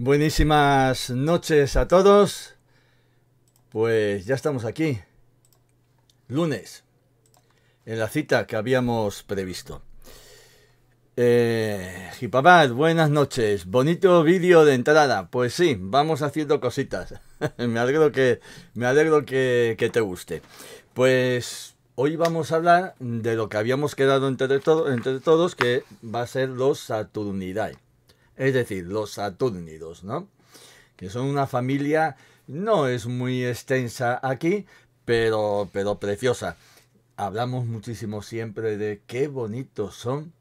Buenísimas noches a todos. Pues ya estamos aquí. Lunes. En la cita que habíamos previsto. Eh, Hipabad, buenas noches. Bonito vídeo de entrada. Pues sí, vamos haciendo cositas. me alegro, que, me alegro que, te guste. Pues hoy vamos a hablar de lo que habíamos quedado entre, entre todos, que va a ser los Saturnidae es decir, los saturnidos, ¿no? Que son una familia, no es muy extensa aquí, pero, pero preciosa. Hablamos muchísimo siempre de qué bonitos son,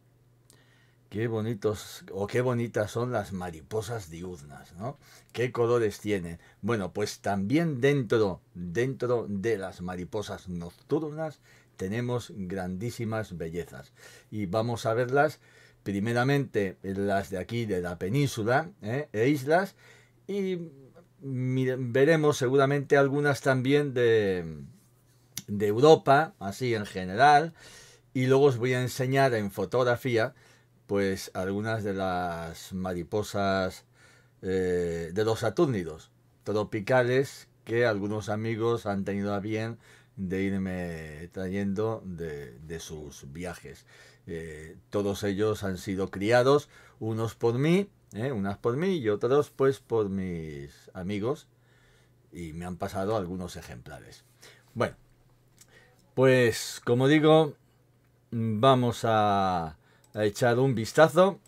qué bonitos o qué bonitas son las mariposas diurnas, ¿no? ¿Qué colores tienen? Bueno, pues también dentro, dentro de las mariposas nocturnas tenemos grandísimas bellezas y vamos a verlas primeramente eh, las de aquí, de la península eh, e islas, y veremos seguramente algunas también de, Europa, así en general, y luego os voy a enseñar en fotografía pues algunas de las mariposas eh, de los atúnidos tropicales que algunos amigos han tenido a bien de irme trayendo de sus viajes. Eh, todos ellos han sido criados, unos por mí, eh, unas por mí y otros pues por mis amigos y me han pasado algunos ejemplares. Bueno, pues como digo, vamos a, a echar un vistazo.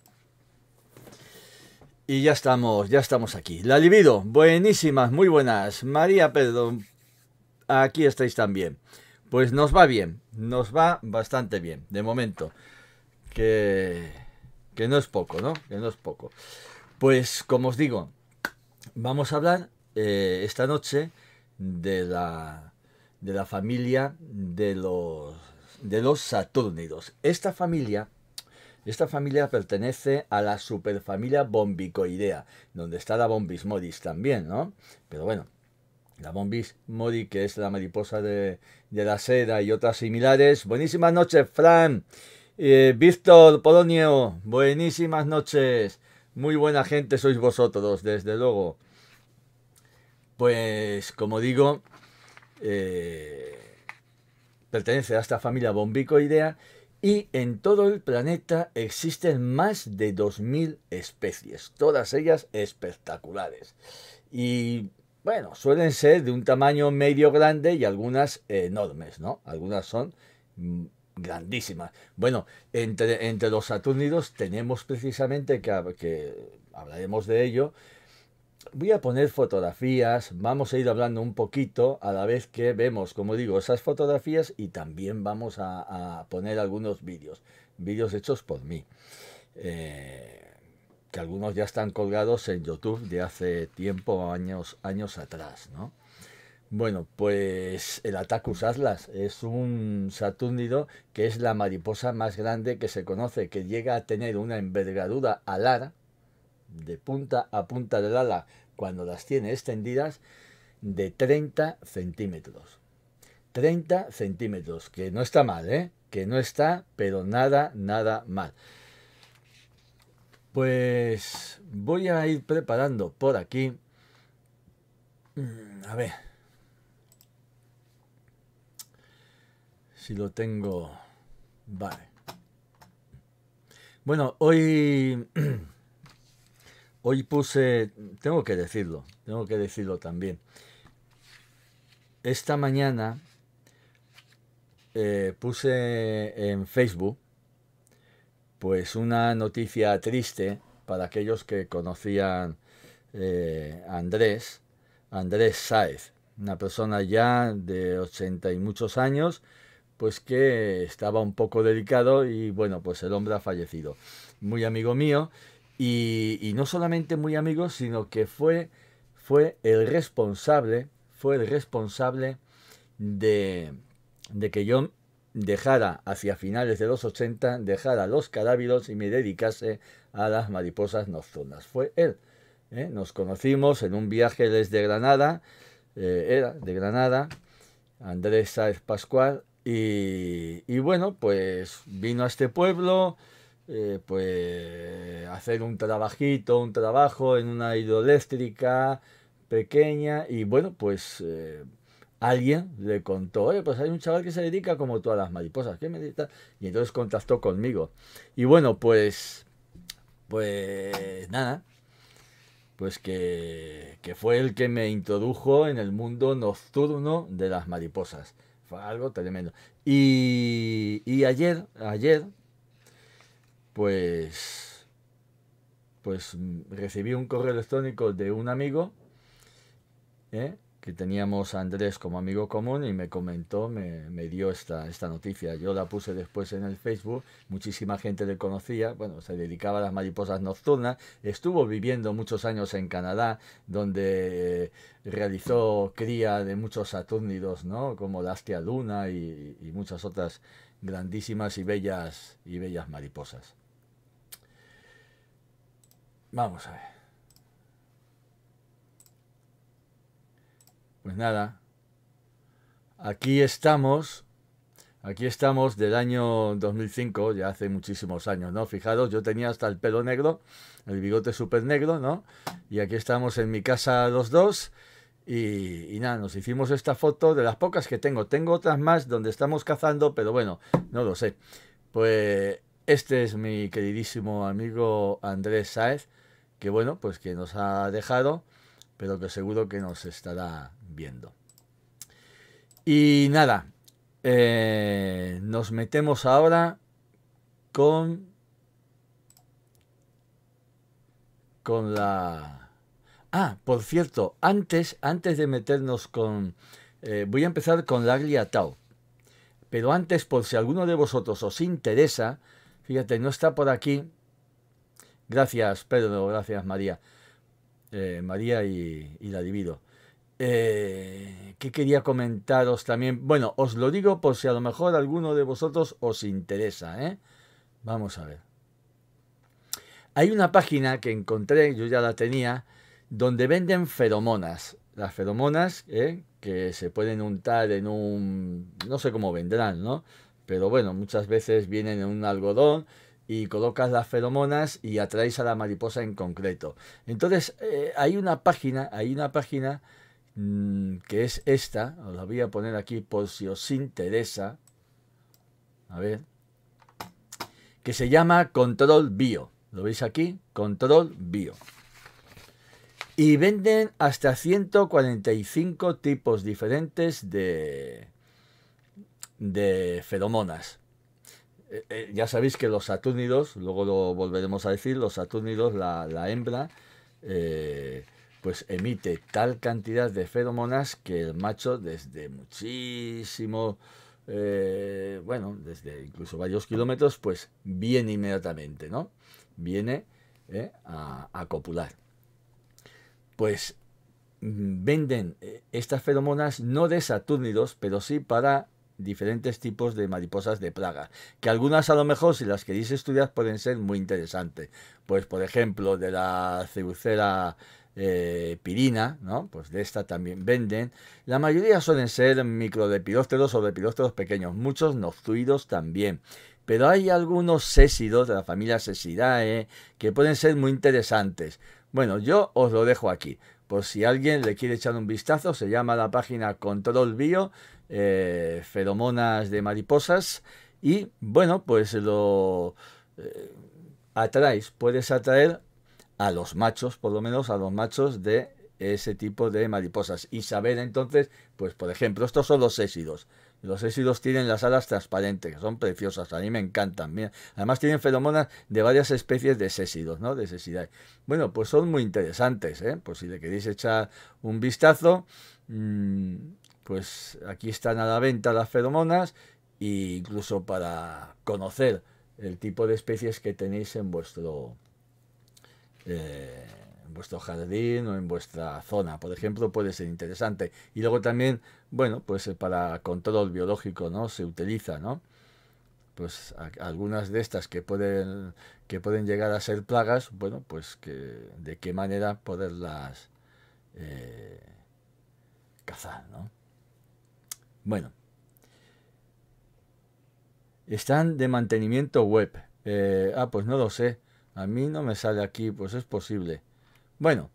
Y ya estamos, ya estamos aquí. La libido, buenísimas, muy buenas. María Pedro, aquí estáis también. Pues nos va bien, nos va bastante bien, de momento. Que, que no es poco, ¿no? Que no es poco. Pues como os digo, vamos a hablar eh, esta noche de la, de la familia de los, de los Saturnidos. Esta familia esta familia pertenece a la superfamilia bombicoidea, donde está la bombismodis también, ¿no? Pero bueno, la Bombis Mori, que es la mariposa de, la seda y otras similares. Buenísimas noches, Fran. Eh, Víctor Polonio, buenísimas noches. Muy buena gente sois vosotros, desde luego. Pues, como digo, eh, pertenece a esta familia bombicoidea y en todo el planeta existen más de 2.000 especies, todas ellas espectaculares. Y bueno, suelen ser de un tamaño medio grande y algunas enormes, ¿no? Algunas son mm, grandísimas. Bueno, entre, entre los saturnidos tenemos precisamente que, hablaremos de ello. Voy a poner fotografías, vamos a ir hablando un poquito a la vez que vemos, como digo, esas fotografías y también vamos a, poner algunos vídeos, vídeos hechos por mí. Eh, que algunos ya están colgados en YouTube de hace tiempo, años, años atrás, ¿no? Bueno, pues el Atacus Atlas es un saturnido que es la mariposa más grande que se conoce, que llega a tener una envergadura alar de punta a punta del ala cuando las tiene extendidas de 30 centímetros. 30 centímetros, que no está mal, ¿eh? Que no está, pero nada, nada mal. Pues voy a ir preparando por aquí. Mm, a ver. Si lo tengo... Vale. Bueno, hoy... Hoy puse... Tengo que decirlo. Tengo que decirlo también. Esta mañana eh, puse en Facebook pues una noticia triste para aquellos que conocían a eh, Andrés, Andrés Saez, una persona ya de 80 y muchos años, pues que estaba un poco delicado y bueno, pues el hombre ha fallecido. Muy amigo mío y, no solamente muy amigo, sino que fue, fue el responsable, fue el responsable de, de que yo dejara hacia finales de los 80, dejara los carábidos y me dedicase a las mariposas nocturnas. Fue él. ¿eh? Nos conocimos en un viaje desde Granada, eh, era de Granada, Andrés Sáez Pascual, y, bueno, pues vino a este pueblo, eh, pues hacer un trabajito, un trabajo en una hidroeléctrica pequeña, y bueno, pues eh, alguien le contó, oye, pues hay un chaval que se dedica como tú a las mariposas, ¿qué me Y entonces contactó conmigo. Y bueno, pues, pues nada, pues que, fue el que me introdujo en el mundo nocturno de las mariposas. Fue algo tremendo. Y, y ayer, ayer, pues, pues recibí un correo electrónico de un amigo, ¿eh? que teníamos a Andrés como amigo común y me comentó, me, dio esta, esta noticia. Yo la puse después en el Facebook, muchísima gente le conocía, bueno, se dedicaba a las mariposas nocturnas, estuvo viviendo muchos años en Canadá, donde eh, realizó cría de muchos atúnidos, ¿no? Como la Astia Luna y, y muchas otras grandísimas y bellas, y bellas mariposas. Vamos a ver. Pues nada, aquí estamos, aquí estamos del año 2005, ya hace muchísimos años, ¿no? Fijaros, yo tenía hasta el pelo negro, el bigote súper negro, ¿no? Y aquí estamos en mi casa los dos. Y, nada, nos hicimos esta foto de las pocas que tengo. Tengo otras más donde estamos cazando, pero bueno, no lo sé. Pues este es mi queridísimo amigo Andrés Saez, que bueno, pues que nos ha dejado, pero que seguro que nos estará viendo. Y nada, eh, nos metemos ahora con, con la... Ah, por cierto, antes, antes de meternos con... Eh, voy a empezar con la tau Pero antes, por si alguno de vosotros os interesa, fíjate, no está por aquí. Gracias, Pedro, gracias, María. Eh, María y, y la Divido. Eh, ¿Qué quería comentaros también? Bueno, os lo digo por si a lo mejor alguno de vosotros os interesa. ¿eh? Vamos a ver. Hay una página que encontré, yo ya la tenía, donde venden feromonas. Las feromonas ¿eh? que se pueden untar en un... no sé cómo vendrán, ¿no? Pero bueno, muchas veces vienen en un algodón y colocas las feromonas y atraes a la mariposa en concreto. Entonces, eh, hay una página, hay una página Mm, que es esta, os la voy a poner aquí por si os interesa, a ver, que se llama Control Bio. ¿Lo veis aquí? Control Bio. Y venden hasta 145 tipos diferentes de, de feromonas. Eh, eh, ya sabéis que los atúnidos, luego lo volveremos a decir, los atúnidos, la, hembra, eh, pues emite tal cantidad de feromonas que el macho desde muchísimo, eh, bueno, desde incluso varios kilómetros, pues viene inmediatamente, ¿no? Viene eh, a, copular. Pues mm, venden eh, estas feromonas no de saturnidos, pero sí para diferentes tipos de mariposas de plaga, que algunas a lo mejor si las queréis estudiar pueden ser muy interesantes. Pues por ejemplo de la ceucera eh, pirina, ¿no? Pues de esta también venden. La mayoría suelen ser microdepidósteros o depiósteros pequeños, muchos noctuidos también. Pero hay algunos sésidos de la familia Sesidae que pueden ser muy interesantes. Bueno, yo os lo dejo aquí. Por si alguien le quiere echar un vistazo, se llama la página Control Bio, eh, Feromonas de Mariposas. Y bueno, pues lo eh, puedes atraer a los machos, por lo menos a los machos de ese tipo de mariposas. Y saber entonces, pues por ejemplo, estos son los éxidos. Los éxidos tienen las alas transparentes, que son preciosas, a mí me encantan. Además tienen feromonas de varias especies de sésidos, ¿no? De sésidae. Bueno, pues son muy interesantes, ¿eh? Pues si le queréis echar un vistazo, mm, pues aquí están a la venta las feromonas e incluso para conocer el tipo de especies que tenéis en vuestro eh, en vuestro jardín o en vuestra zona, por ejemplo, puede ser interesante. Y luego también, bueno, pues eh, para control biológico, ¿no? Se utiliza, ¿no? Pues algunas de estas que pueden, que pueden llegar a ser plagas, bueno, pues de qué manera poderlas eh, cazar, ¿no? Bueno, están de mantenimiento web. ah, pues no lo sé. A mí no me sale aquí, pues es posible. Bueno,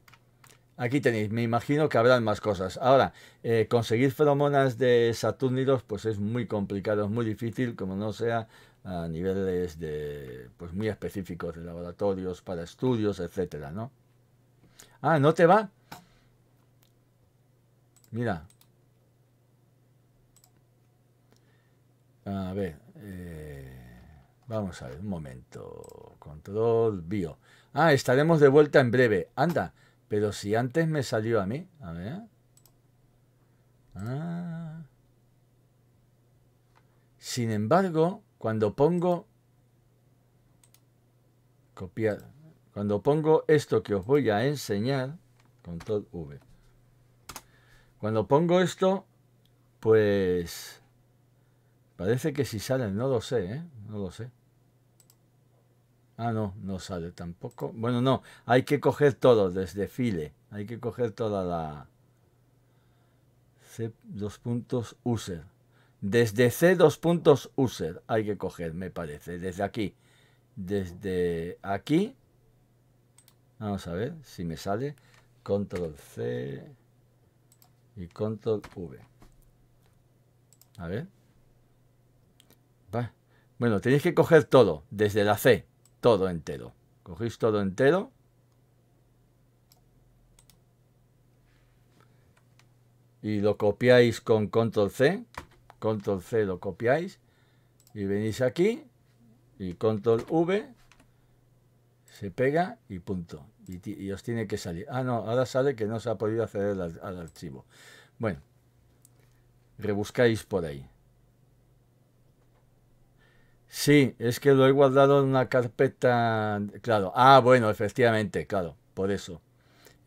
aquí tenéis. Me imagino que habrán más cosas. Ahora, eh, conseguir feromonas de Saturnidos, pues es muy complicado, es muy difícil, como no sea a niveles de, pues muy específicos de laboratorios para estudios, etcétera, ¿no? Ah, ¿no te va? Mira. A ver. Eh, Vamos a ver, un momento. Control bio. Ah, estaremos de vuelta en breve. Anda, pero si antes me salió a mí. A ver. Ah. Sin embargo, cuando pongo copiar, cuando pongo esto que os voy a enseñar, control V. Cuando pongo esto, pues Parece que si salen, no lo sé, ¿eh? No lo sé. Ah, no, no sale tampoco. Bueno, no, hay que coger todo desde file. Hay que coger toda la... C, dos puntos user. Desde C, dos puntos user hay que coger, me parece. Desde aquí. Desde aquí. Vamos a ver si me sale. Control C y Control V. A ver. Bueno, tenéis que coger todo, desde la C, todo entero. Cogéis todo entero. Y lo copiáis con control C. Control C lo copiáis. Y venís aquí. Y control V. Se pega y punto. Y, os tiene que salir. Ah, no, ahora sale que no se ha podido acceder al archivo. Bueno, rebuscáis por ahí. Sí, es que lo he guardado en una carpeta, claro. Ah, bueno, efectivamente, claro, por eso.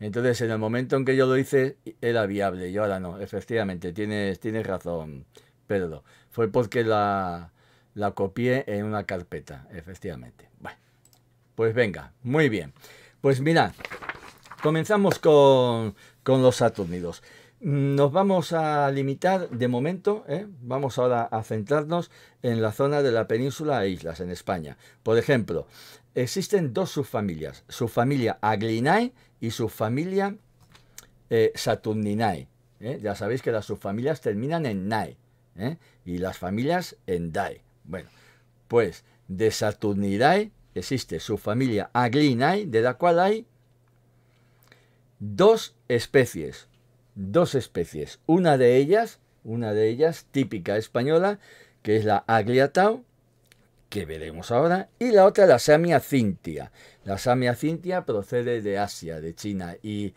Entonces, en el momento en que yo lo hice, era viable, y ahora no, efectivamente, tienes, tienes razón, Pedro. Fue porque la, copié en una carpeta, efectivamente. Bueno, pues venga, muy bien. Pues mira, comenzamos con, con los atúnidos. Nos vamos a limitar de momento, ¿eh? vamos ahora a centrarnos en la zona de la península e islas en España. Por ejemplo, existen dos subfamilias, subfamilia Aglinae y subfamilia eh, Saturninae. ¿eh? Ya sabéis que las subfamilias terminan en Nae y las familias en Dae. Bueno, pues de Saturninae existe subfamilia Aglinae, de la cual hay dos especies dos especies. Una de ellas, una de ellas típica española, que es la agliatao, que veremos ahora, y la otra la Samia cintia. La Samia cintia procede de Asia, de China, y,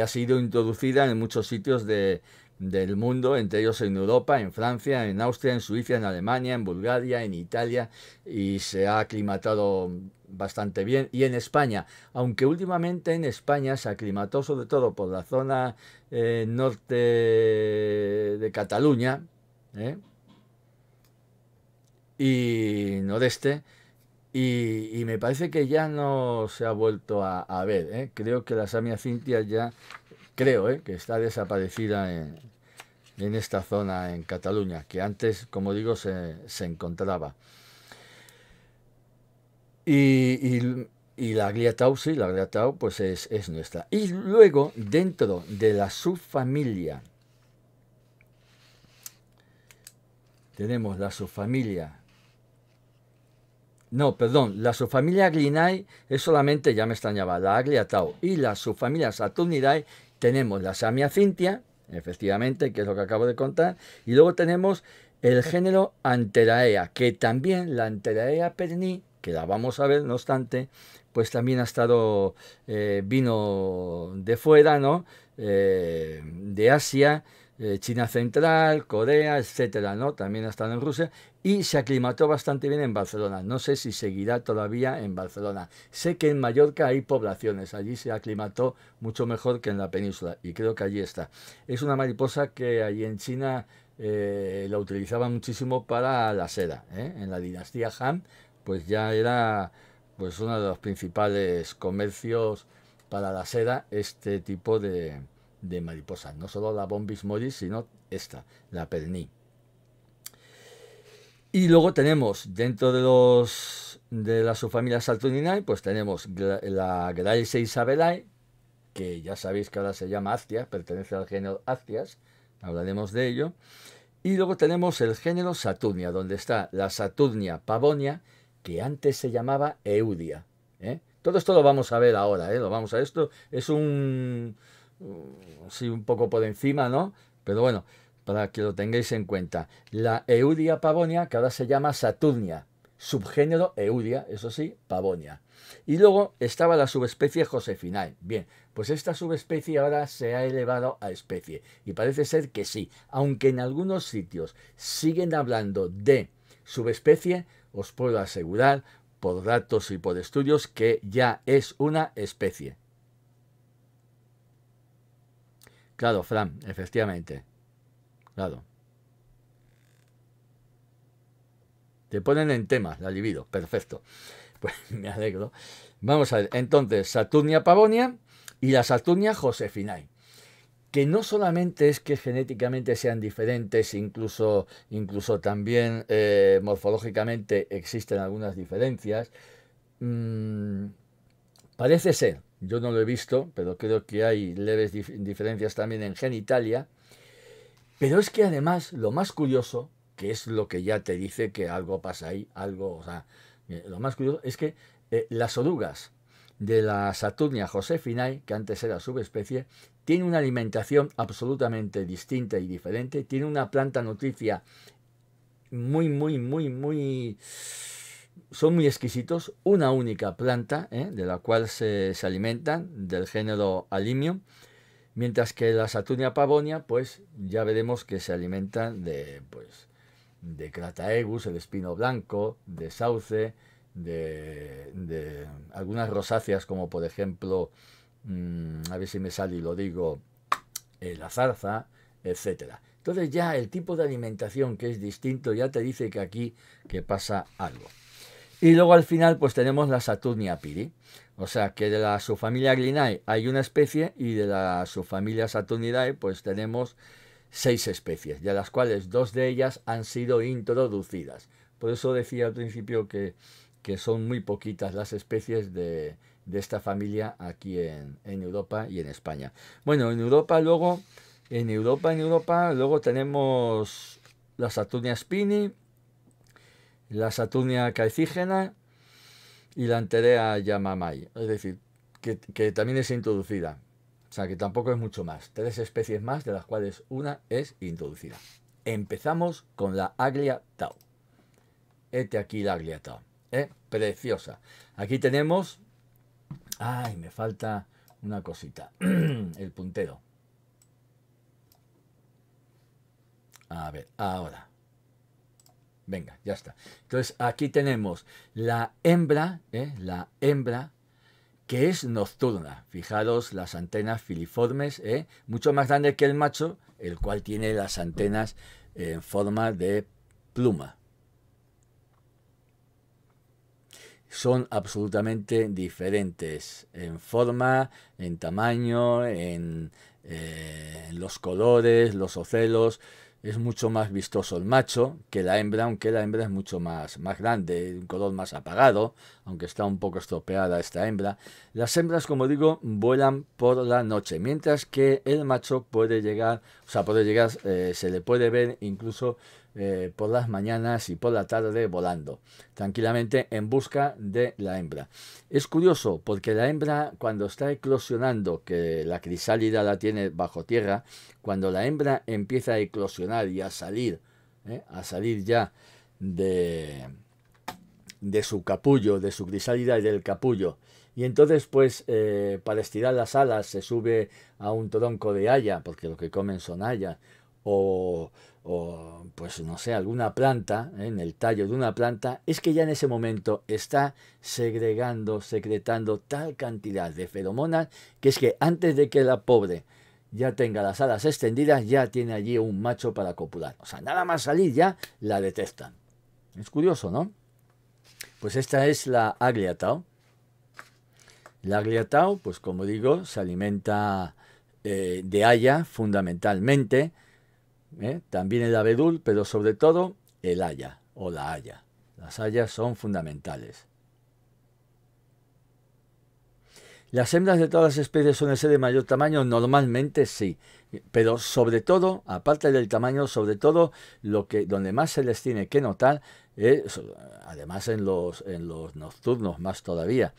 ha sido introducida en muchos sitios del mundo, entre ellos en Europa, en Francia, en Austria, en Suiza, en Alemania, en Bulgaria, en Italia, y se ha aclimatado bastante bien. Y en España, aunque últimamente en España se aclimató sobre todo por la zona eh, norte de Cataluña ¿eh? y noreste, y, me parece que ya no se ha vuelto a, ver. ¿eh? Creo que la Samia Cintia ya, creo que está desaparecida en, esta zona en Cataluña, que antes, como digo, se encontraba. Y, la Gliatau, sí, la Gliatau pues es, nuestra. Y luego, dentro de la subfamilia, tenemos la subfamilia no, perdón, la subfamilia Glinae es solamente, ya me extrañaba, la Agliatao Y la subfamilia Saturnidae tenemos la Samia Cintia, efectivamente, que es lo que acabo de contar. Y luego tenemos el género Anteraea, que también la Anteraea perni que la vamos a ver, no obstante, pues también ha estado eh, vino de fuera, ¿no? Eh, de Asia, eh, China Central, Corea, etcétera, ¿no? También ha estado en Rusia y se aclimató bastante bien en Barcelona. No sé si seguirá todavía en Barcelona. Sé que en Mallorca hay poblaciones, allí se aclimató mucho mejor que en la península y creo que allí está. Es una mariposa que allí en China la utilizaban muchísimo para la seda, en la dinastía Han pues ya era pues uno de los principales comercios para la seda este tipo de, mariposa no solo la Bombis Moris, sino esta, la Perni Y luego tenemos dentro de los de la subfamilia Saturninae, pues tenemos la Graece Isabelae, que ya sabéis que ahora se llama Astia, pertenece al género Astias, hablaremos de ello. Y luego tenemos el género Saturnia, donde está la Saturnia pavonia que antes se llamaba Eudia. ¿eh? Todo esto lo vamos a ver ahora, ¿eh? vamos a esto. Es un. Mm, un poco por encima, ¿no? Pero bueno, para que lo tengáis en cuenta. La Eudia pavonia, que ahora se llama Saturnia, subgénero Eudia, eso sí, pavonia. Y luego estaba la subespecie Josefinae. Bien, pues esta subespecie ahora se ha elevado a especie. Y parece ser que sí, aunque en algunos sitios siguen hablando de subespecie, os puedo asegurar por datos y por estudios que ya es una especie. Claro, Fran, efectivamente. Claro. Te ponen en tema, la libido. Perfecto. Pues me alegro. Vamos a ver. Entonces, Saturnia Pavonia y la Saturnia Josefinae que no solamente es que genéticamente sean diferentes, incluso, incluso también eh, morfológicamente existen algunas diferencias, mm, parece ser, yo no lo he visto, pero creo que hay leves diferencias también en genitalia, pero es que además lo más curioso, que es lo que ya te dice que algo pasa ahí, algo, o sea, eh, lo más curioso es que eh, las orugas, de la Saturnia josefinae, que antes era subespecie, tiene una alimentación absolutamente distinta y diferente, tiene una planta nutricia muy, muy, muy, muy... Son muy exquisitos, una única planta ¿eh? de la cual se, alimentan, del género Alimium, mientras que la Saturnia pavonia, pues ya veremos que se alimentan de, pues, de Crataegus, el espino blanco, de sauce, de, algunas rosáceas, como por ejemplo, mm, a ver si me sale y lo digo, eh, la zarza, etcétera. Entonces ya el tipo de alimentación que es distinto ya te dice que aquí que pasa algo. Y luego al final pues tenemos la Saturnia piri. O sea que de la subfamilia Glinae hay una especie y de la subfamilia Saturnidae pues tenemos seis especies, de las cuales dos de ellas han sido introducidas. Por eso decía al principio que que son muy poquitas las especies de, esta familia aquí en, Europa y en España. Bueno, en Europa luego, en Europa, en Europa, luego tenemos la Saturnia spini, la Saturnia calcígena y la Anterea yamamai, es decir, que, también es introducida. O sea, que tampoco es mucho más. Tres especies más, de las cuales una es introducida. Empezamos con la Aglia Tau. Este aquí la Aglia Tau. ¿eh? Preciosa. Aquí tenemos... Ay, me falta una cosita. El puntero. A ver, ahora. Venga, ya está. Entonces aquí tenemos la hembra, ¿eh? la hembra que es nocturna. Fijaros las antenas filiformes, ¿eh? mucho más grande que el macho, el cual tiene las antenas en forma de pluma. son absolutamente diferentes en forma, en tamaño, eh, en, los colores, los ocelos. Es mucho más vistoso el macho que la hembra, aunque la hembra es mucho más, más grande, un color más apagado, aunque está un poco estropeada esta hembra. Las hembras, como digo, vuelan por la noche, mientras que el macho puede llegar, o sea, puede llegar, eh, se le puede ver incluso eh, por las mañanas y por la tarde volando tranquilamente en busca de la hembra. Es curioso porque la hembra cuando está eclosionando, que la crisálida la tiene bajo tierra, cuando la hembra empieza a eclosionar y a salir, eh, a salir ya de, de su capullo, de su crisálida y del capullo, y entonces pues eh, para estirar las alas se sube a un tronco de haya, porque lo que comen son haya, o o pues no sé, alguna planta, ¿eh? en el tallo de una planta, es que ya en ese momento está segregando, secretando tal cantidad de feromonas que es que antes de que la pobre ya tenga las alas extendidas, ya tiene allí un macho para copular. O sea, nada más salir ya la detectan. Es curioso, ¿no? Pues esta es la agliatao. La agliatao, pues como digo, se alimenta eh, de haya fundamentalmente ¿eh? también el abedul, pero sobre todo el haya o la haya. Las hayas son fundamentales. ¿Las hembras de todas las especies suelen ser de mayor tamaño? Normalmente sí, pero sobre todo, aparte del tamaño, sobre todo lo que, donde más se les tiene que notar, es, además en los, en los nocturnos más todavía,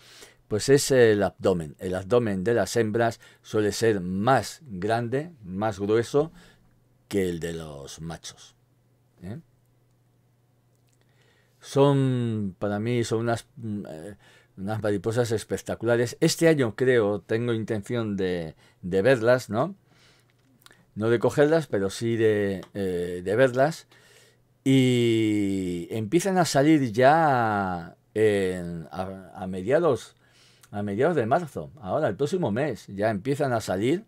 pues es el abdomen. El abdomen de las hembras suele ser más grande, más grueso, que el de los machos. ¿eh? Son, para mí, son unas, eh, unas mariposas espectaculares. Este año creo, tengo intención de, de verlas, ¿no? No de cogerlas, pero sí de, eh, de verlas. Y empiezan a salir ya a, mediados a mediados de marzo, ahora el próximo mes, ya empiezan a salir,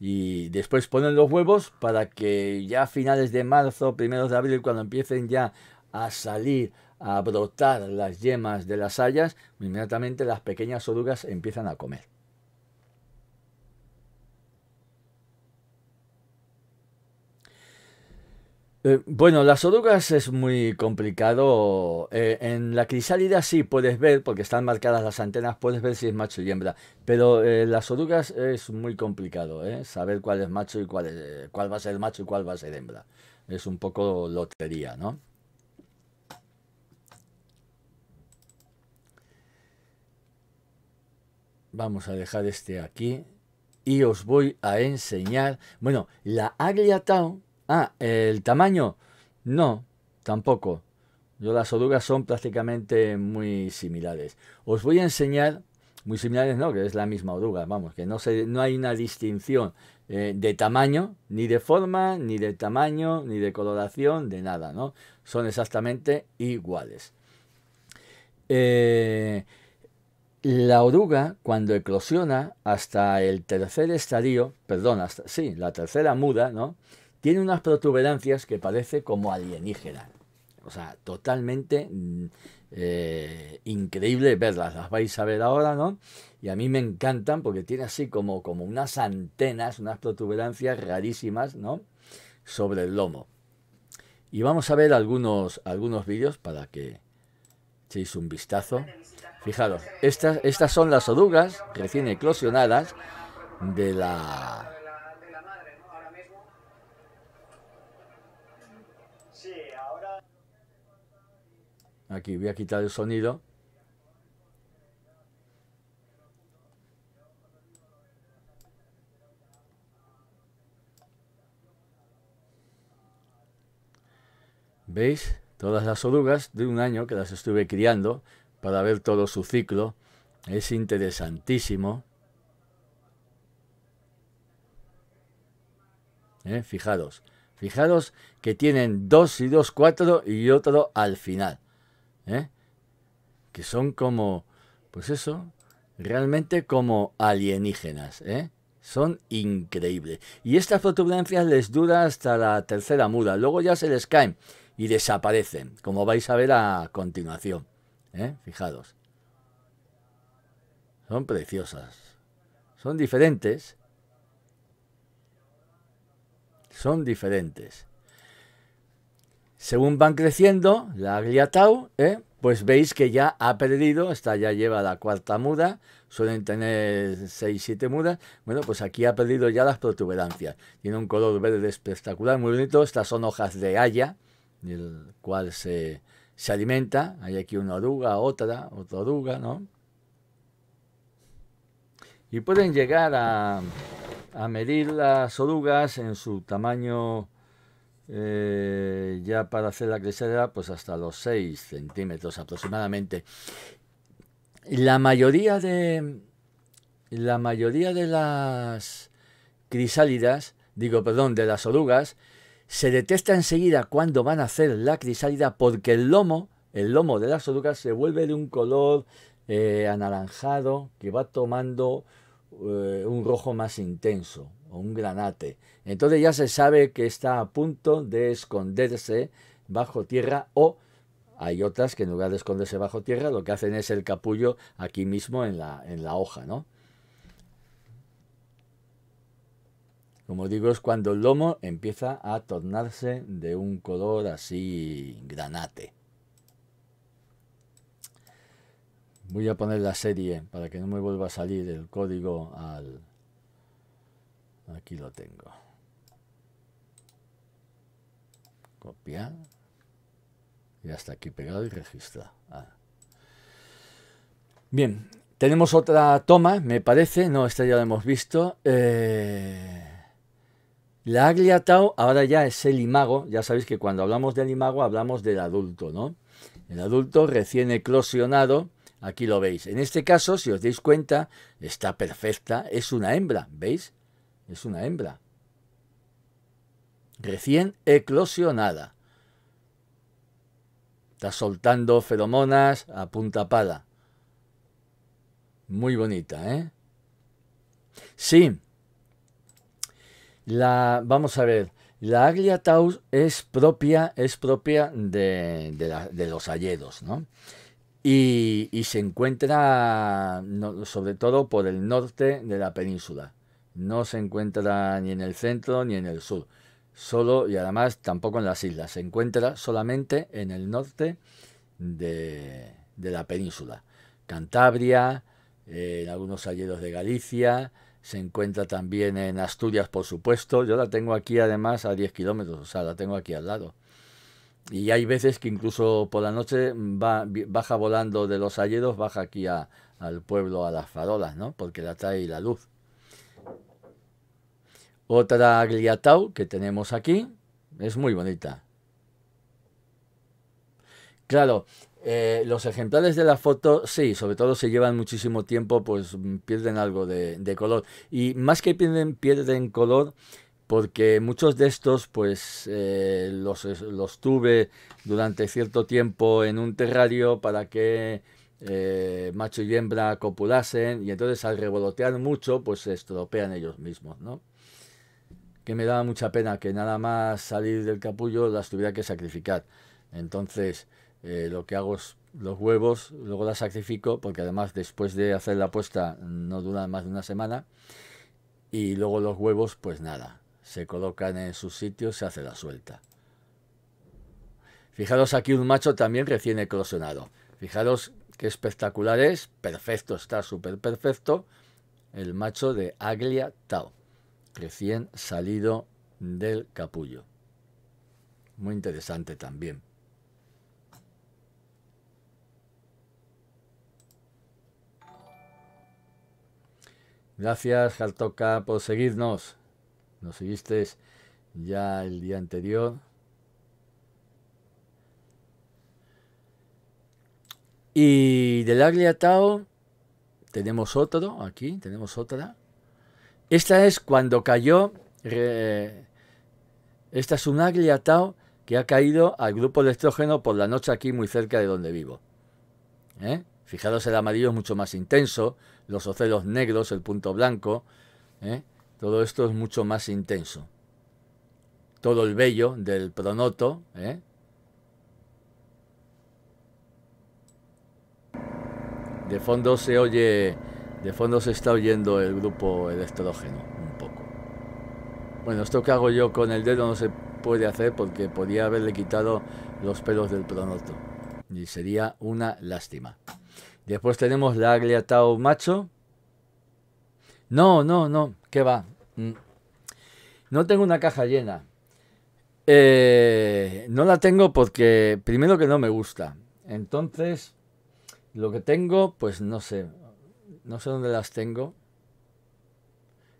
y después ponen los huevos para que ya a finales de marzo, primeros de abril, cuando empiecen ya a salir, a brotar las yemas de las hayas, inmediatamente las pequeñas orugas empiezan a comer. Eh, bueno, las orugas es muy complicado. Eh, en la crisálida sí puedes ver, porque están marcadas las antenas, puedes ver si es macho y hembra. Pero eh, las orugas es muy complicado, saber cuál es macho y cuál, cuál va a ser macho y cuál va a ser hembra. Es un poco lotería, ¿no? Vamos a dejar este aquí y os voy a enseñar. Bueno, la town Ah, el tamaño. No, tampoco. Yo, las orugas son prácticamente muy similares. Os voy a enseñar, muy similares no, que es la misma oruga, vamos, que no, se, no hay una distinción eh, de tamaño, ni de forma, ni de tamaño, ni de coloración, de nada, ¿no? Son exactamente iguales. Eh, la oruga, cuando eclosiona hasta el tercer estadio, perdón, hasta, sí, la tercera muda, ¿no? tiene unas protuberancias que parece como alienígena. O sea, totalmente mm, eh, increíble verlas. Las vais a ver ahora, ¿no? Y a mí me encantan porque tiene así como, como unas antenas, unas protuberancias rarísimas, ¿no? Sobre el lomo. Y vamos a ver algunos, algunos vídeos para que echéis un vistazo. Fijaros, estas, estas son las orugas recién eclosionadas de la Aquí voy a quitar el sonido. ¿Veis? Todas las orugas de un año que las estuve criando para ver todo su ciclo. Es interesantísimo. ¿Eh? Fijaros, fijaros que tienen dos y dos, cuatro y otro al final. ¿eh? que son como, pues eso, realmente como alienígenas. ¿eh? Son increíbles. Y estas protuberancias les dura hasta la tercera muda. Luego ya se les caen y desaparecen, como vais a ver a continuación. ¿eh? Fijados. Son preciosas. Son diferentes. Son diferentes. Según van creciendo, la Gliatau, ¿eh? pues veis que ya ha perdido, esta ya lleva la cuarta muda, suelen tener seis, siete mudas, bueno, pues aquí ha perdido ya las protuberancias. Tiene un color verde espectacular, muy bonito, estas son hojas de haya, del cual se, alimenta, hay aquí una oruga, otra, otra oruga, ¿no? Y pueden llegar a, a medir las orugas en su tamaño eh, ya para hacer la crisálida, pues hasta los 6 centímetros aproximadamente. La mayoría de, la mayoría de las crisálidas, digo, perdón, de las orugas, se detecta enseguida cuando van a hacer la crisálida porque el lomo, el lomo de las orugas se vuelve de un color eh, anaranjado que va tomando eh, un rojo más intenso, un granate. Entonces ya se sabe que está a punto de esconderse bajo tierra o hay otras que en lugar de esconderse bajo tierra lo que hacen es el capullo aquí mismo en la, en la hoja, ¿no? Como digo, es cuando el lomo empieza a tornarse de un color así granate. Voy a poner la serie para que no me vuelva a salir el código al, Aquí lo tengo. Copiar. Y hasta aquí pegado y registrado. Ah. Bien, tenemos otra toma, me parece. No, esta ya la hemos visto. Eh, la La tau ahora ya es el imago. Ya sabéis que cuando hablamos del imago hablamos del adulto, ¿no? El adulto recién eclosionado, aquí lo veis. En este caso, si os dais cuenta, está perfecta, es una hembra, ¿veis? es una hembra, recién eclosionada. Está soltando feromonas a punta pala. Muy bonita, ¿eh? Sí. La, vamos a ver, la Aglia Taus es propia, es propia de, los Alledos, ¿no? Y, se encuentra sobre todo por el norte de la península. No se encuentra ni en el centro ni en el sur. Solo y además tampoco en las islas. Se encuentra solamente en el norte de, la península. Cantabria, eh, en algunos ayeros de Galicia, se encuentra también en Asturias, por supuesto. Yo la tengo aquí además a 10 kilómetros, o sea, la tengo aquí al lado. Y hay veces que incluso por la noche va, baja volando de los ayeros, baja aquí al pueblo, a las farolas, ¿no? Porque la trae la luz. Otra Gliatau que tenemos aquí es muy bonita. Claro, eh, los ejemplares de la foto, sí, sobre todo se llevan muchísimo tiempo, pues mm, pierden algo de, color. Y más que pierden, pierden color, porque muchos de estos pues eh, los, los, tuve durante cierto tiempo en un terrario para que eh, macho y hembra copulasen y entonces al revolotear mucho pues se estropean ellos mismos, ¿no? que me daba mucha pena que nada más salir del capullo las tuviera que sacrificar. Entonces, eh, lo que hago es los huevos, luego las sacrifico, porque además después de hacer la puesta no dura más de una semana. Y luego los huevos, pues nada, se colocan en sus sitios, se hace la suelta. Fijaros aquí un macho también recién eclosionado. Fijaros qué espectacular es, perfecto, está súper perfecto, el macho de Aglia Tao recién salido del capullo. Muy interesante también. Gracias, toca por seguirnos. Nos seguiste ya el día anterior. Y del Agliatao tenemos otro, aquí tenemos otra. Esta es cuando cayó, esta es un agriatao que ha caído al grupo electrógeno por la noche aquí muy cerca de donde vivo. ¿Eh? Fijaros, el amarillo es mucho más intenso, los ocelos negros, el punto blanco, ¿eh? todo esto es mucho más intenso. Todo el vello del pronoto, ¿eh? De fondo se oye de fondo se está oyendo el grupo electrógeno, un poco. Bueno, esto que hago yo con el dedo no se puede hacer porque podría haberle quitado los pelos del pronoto. Y sería una lástima. Después tenemos la Agliatao Macho. No, no, no, ¿qué va? Mm. No tengo una caja llena. Eh, no la tengo porque primero que no me gusta. Entonces, lo que tengo, pues no sé. No sé dónde las tengo.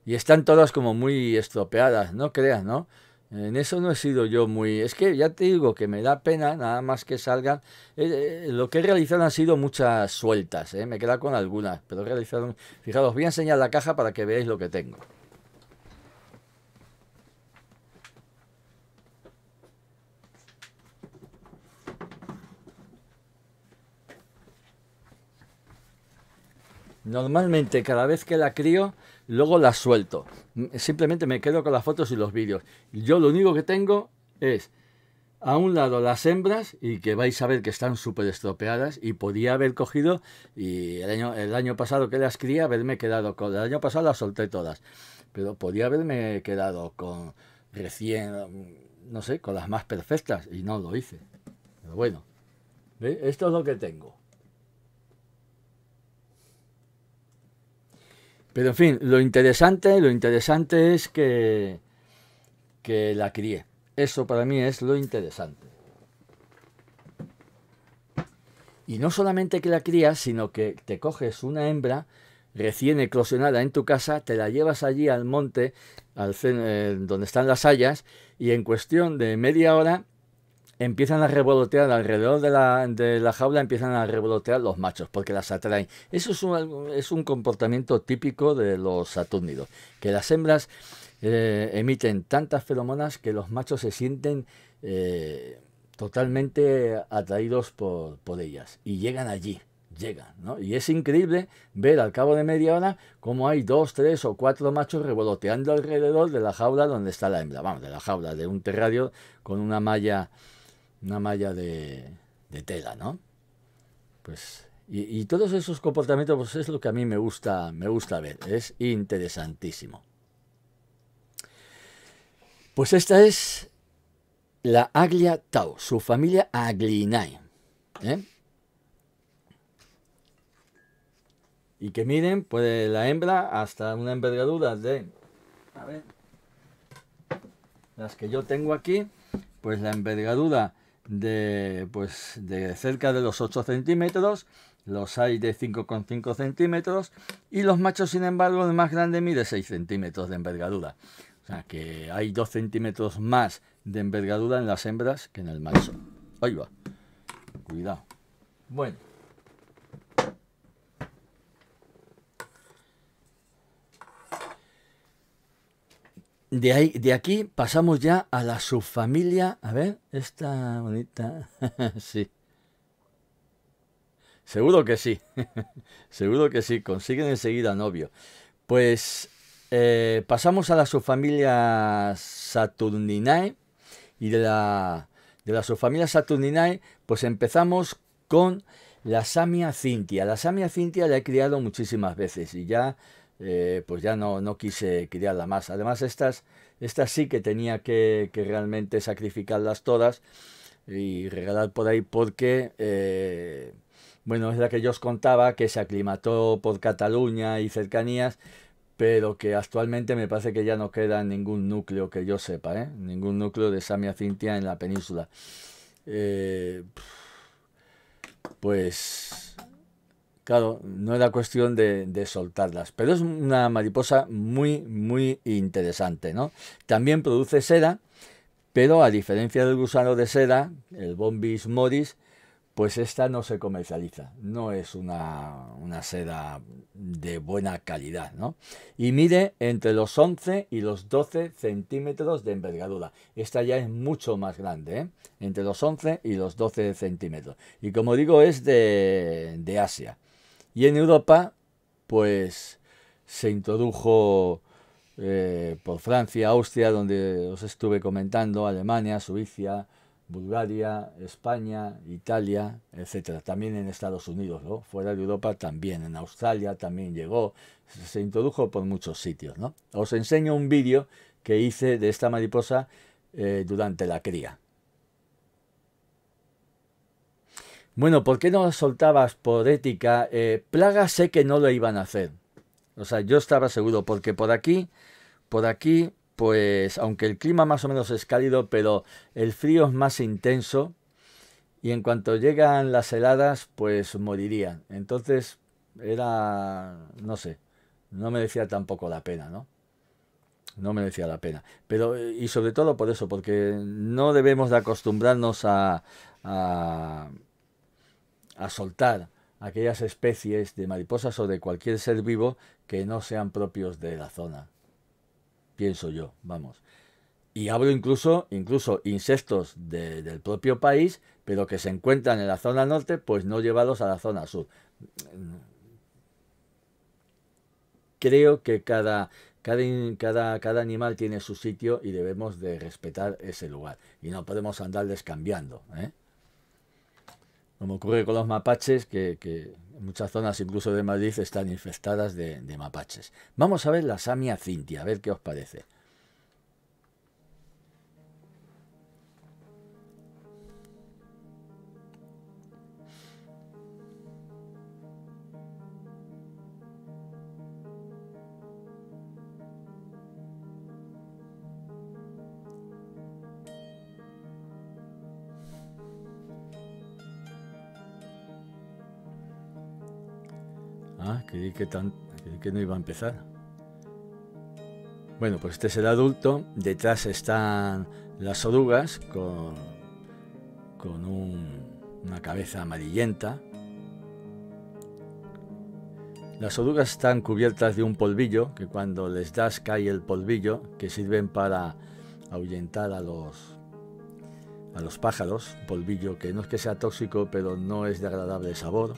Y están todas como muy estropeadas, no creas, ¿no? En eso no he sido yo muy... Es que ya te digo que me da pena nada más que salgan... Eh, eh, lo que he realizado han sido muchas sueltas, eh. me quedado con algunas, pero he realizado... Fijaros, voy a enseñar la caja para que veáis lo que tengo. Normalmente cada vez que la crío, luego la suelto. Simplemente me quedo con las fotos y los vídeos. Yo lo único que tengo es a un lado las hembras y que vais a ver que están súper estropeadas y podía haber cogido y el año, el año pasado que las cría haberme quedado con... El año pasado las solté todas, pero podía haberme quedado con recién, mm, no sé, con las más perfectas y no lo hice. Pero bueno, esto es lo que tengo. Pero en fin, lo interesante, lo interesante es que, que la críe. Eso para mí es lo interesante. Y no solamente que la crías, sino que te coges una hembra recién eclosionada en tu casa, te la llevas allí al monte, al, eh, donde están las hayas, y en cuestión de media hora empiezan a revolotear alrededor de la, de la, jaula, empiezan a revolotear los machos porque las atraen. Eso es un, es un comportamiento típico de los satúrnidos, que las hembras eh, emiten tantas feromonas que los machos se sienten eh, totalmente atraídos por, por ellas y llegan allí llegan. ¿no? Y es increíble ver al cabo de media hora cómo hay dos, tres o cuatro machos revoloteando alrededor de la jaula donde está la hembra. Vamos, de la jaula, de un terrario con una malla una malla de, tela, ¿no? Pues, y, todos esos comportamientos pues es lo que a mí me gusta, me gusta ver, es interesantísimo. Pues esta es la Aglia Tau, su familia Aglinae. ¿eh? Y que miren, pues la hembra hasta una envergadura de... A ver, las que yo tengo aquí, pues la envergadura de, pues, de cerca de los 8 centímetros, los hay de 5,5 centímetros y los machos, sin embargo, el más grande mide 6 centímetros de envergadura. O sea que hay 2 centímetros más de envergadura en las hembras que en el macho. Ahí va. Cuidado. Bueno. de, aquí pasamos ya a la subfamilia. A ver, esta bonita. sí. Seguro que sí. Seguro que sí. Consiguen enseguida novio. Pues eh, pasamos a la subfamilia Saturninae. Y de la, de la subfamilia Saturninae, pues empezamos con la Samia Cintia. La Samia Cintia la he criado muchísimas veces y ya eh, pues ya no, quise criarla más. Además, estas, estas sí que tenía que, realmente sacrificarlas todas y regalar por ahí porque, eh, bueno, es la que yo os contaba, que se aclimató por Cataluña y cercanías, pero que actualmente me parece que ya no queda ningún núcleo que yo sepa, ¿eh? ningún núcleo de Samia Cintia en la península. pues Claro, no era cuestión de, soltarlas, pero es una mariposa muy, muy interesante, ¿no? También produce seda, pero a diferencia del gusano de seda, el Bombis moris, pues esta no se comercializa, no es una, seda de buena calidad, ¿no? Y mide entre los 11 y los 12 centímetros de envergadura. Esta ya es mucho más grande, ¿eh? Entre los 11 y los 12 centímetros. Y como digo, es de, de Asia. Y en Europa, pues se introdujo eh, por Francia, Austria, donde os estuve comentando, Alemania, Suiza, Bulgaria, España, Italia, etcétera. También en Estados Unidos, ¿no? Fuera de Europa también, en Australia también llegó, se introdujo por muchos sitios, ¿no? Os enseño un vídeo que hice de esta mariposa eh, durante la cría. Bueno, ¿por qué no soltabas por ética? Eh, plaga sé que no lo iban a hacer. O sea, yo estaba seguro, porque por aquí, por aquí, pues aunque el clima más o menos es cálido, pero el frío es más intenso y en cuanto llegan las heladas, pues morirían. Entonces, era, no sé, no me decía tampoco la pena, ¿no? No decía la pena. Pero, y sobre todo por eso, porque no debemos de acostumbrarnos a a soltar aquellas especies de mariposas o de cualquier ser vivo que no sean propios de la zona. Pienso yo, vamos. Y hablo incluso, incluso insectos del propio país, pero que se encuentran en la zona norte, pues no llevados a la zona sur. Creo que cada, cada, cada, animal tiene su sitio y debemos de respetar ese lugar. Y no podemos andarles cambiando. ¿eh? como ocurre con los mapaches, que, muchas zonas, incluso de Madrid, están infestadas de, de mapaches. Vamos a ver la Samia Cintia, a ver qué os parece. que, no iba a empezar. Bueno, pues este es el adulto. Detrás están las orugas con, una cabeza amarillenta. Las orugas están cubiertas de un polvillo que cuando les das cae el polvillo que sirven para ahuyentar a los, a los pájaros. Polvillo que no es que sea tóxico pero no es de agradable sabor.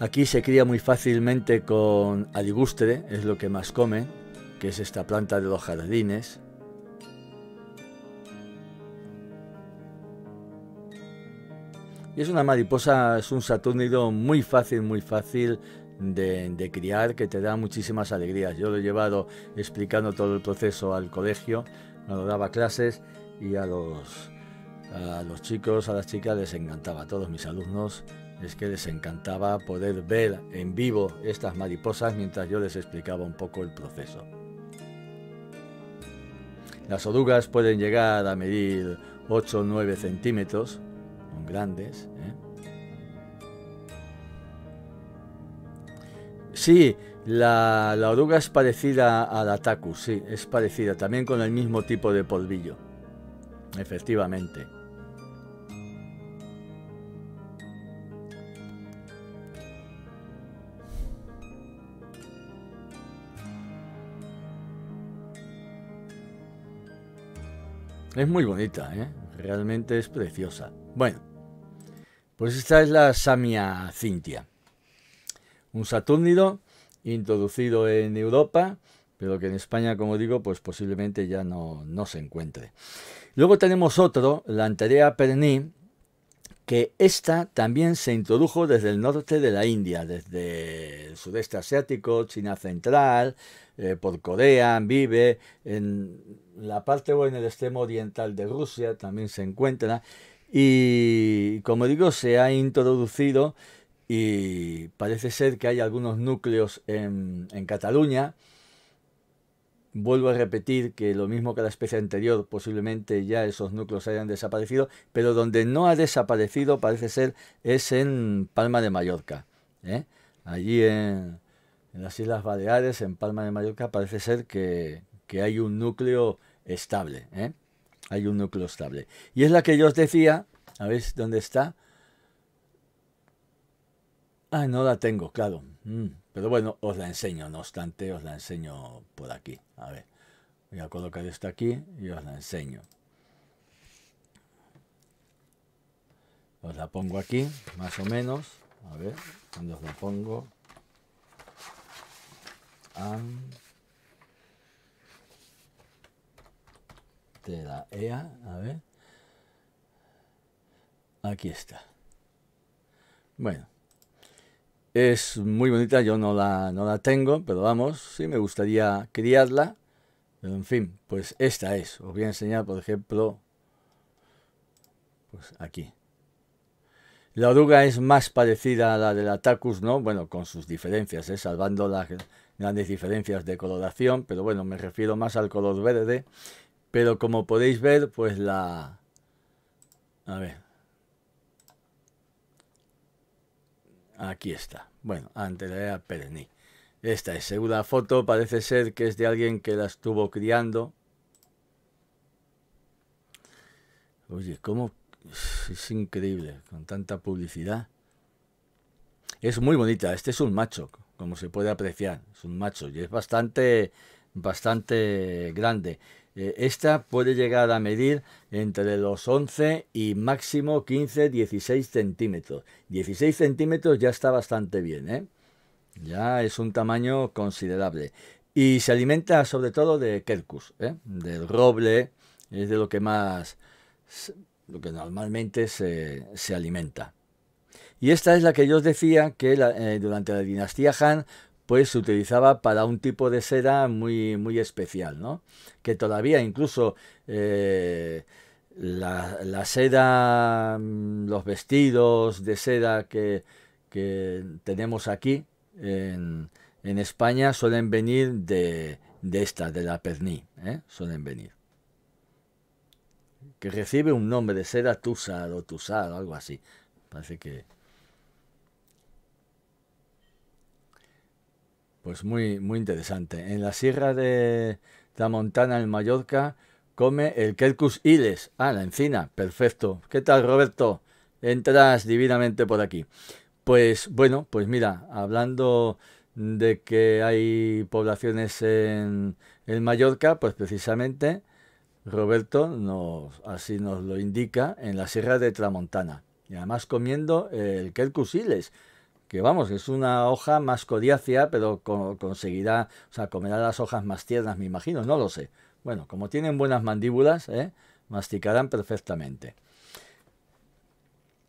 Aquí se cría muy fácilmente con aligustre, es lo que más come, que es esta planta de los jardines. Y es una mariposa, es un saturnido muy fácil, muy fácil de, criar, que te da muchísimas alegrías. Yo lo he llevado explicando todo el proceso al colegio, cuando daba clases y a los, a los chicos, a las chicas les encantaba, a todos mis alumnos es que les encantaba poder ver en vivo estas mariposas mientras yo les explicaba un poco el proceso. Las orugas pueden llegar a medir 8 o 9 centímetros, son grandes. ¿eh? Sí, la, la, oruga es parecida a la sí, es parecida, también con el mismo tipo de polvillo, efectivamente. Es muy bonita, ¿eh? Realmente es preciosa. Bueno, pues esta es la Samia Cintia. Un saturnido introducido en Europa, pero que en España, como digo, pues posiblemente ya no, se encuentre. Luego tenemos otro, la Anterea perni, que esta también se introdujo desde el norte de la India, desde el sudeste asiático, China central, eh, por Corea, vive en la parte o en el extremo oriental de Rusia también se encuentra y como digo se ha introducido y parece ser que hay algunos núcleos en, Cataluña. Vuelvo a repetir que lo mismo que la especie anterior, posiblemente ya esos núcleos hayan desaparecido, pero donde no ha desaparecido parece ser es en Palma de Mallorca. ¿eh? Allí en, en las Islas Baleares, en Palma de Mallorca, parece ser que que hay un núcleo estable. ¿eh? Hay un núcleo estable. Y es la que yo os decía, a ver dónde está. Ah, no la tengo, claro. Mm, pero bueno, os la enseño, no obstante, os la enseño por aquí. A ver, voy a colocar esto aquí y os la enseño. Os la pongo aquí, más o menos. A ver, cuando os la pongo. Ah. Este de la EA. A ver. Aquí está. Bueno. Es muy bonita, yo no la, no la tengo, pero vamos, sí me gustaría criarla. Pero en fin, pues esta es. Os voy a enseñar, por ejemplo, pues aquí. La oruga es más parecida a la de la Tacus, ¿no? Bueno, con sus diferencias, ¿eh? salvando las grandes diferencias de coloración, pero bueno, me refiero más al color verde pero como podéis ver, pues la... A ver. Aquí está. Bueno, antes era Perení. Esta es segunda foto, parece ser que es de alguien que la estuvo criando. Oye, cómo es increíble, con tanta publicidad. Es muy bonita, este es un macho, como se puede apreciar, es un macho y es bastante bastante grande. Eh, esta puede llegar a medir entre los 11 y máximo 15-16 centímetros. 16 centímetros ya está bastante bien, ¿eh? ya es un tamaño considerable. Y se alimenta sobre todo de quercus, ¿eh? del roble, es de lo que más, lo que normalmente se, se alimenta. Y esta es la que yo os decía que eh, durante la dinastía Han pues se utilizaba para un tipo de seda muy, muy especial, ¿no? Que todavía incluso eh, la, la, seda, mm, los vestidos de seda que, que tenemos aquí en, en, España suelen venir de, de esta, de la perní, ¿eh? suelen venir. Que recibe un nombre de seda tusa o Tusar, algo así. Parece que Pues muy, muy interesante. En la sierra de Tramontana en Mallorca, come el Quercus iles. Ah, la encina. Perfecto. ¿Qué tal, Roberto? Entras divinamente por aquí. Pues bueno, pues mira, hablando de que hay poblaciones en, en Mallorca, pues precisamente Roberto nos, así nos lo indica en la Sierra de Tramontana. Y además comiendo el Quercus iles vamos, es una hoja más coriácea, pero conseguirá, o sea, comerá las hojas más tiernas, me imagino, no lo sé. Bueno, como tienen buenas mandíbulas, ¿eh? masticarán perfectamente.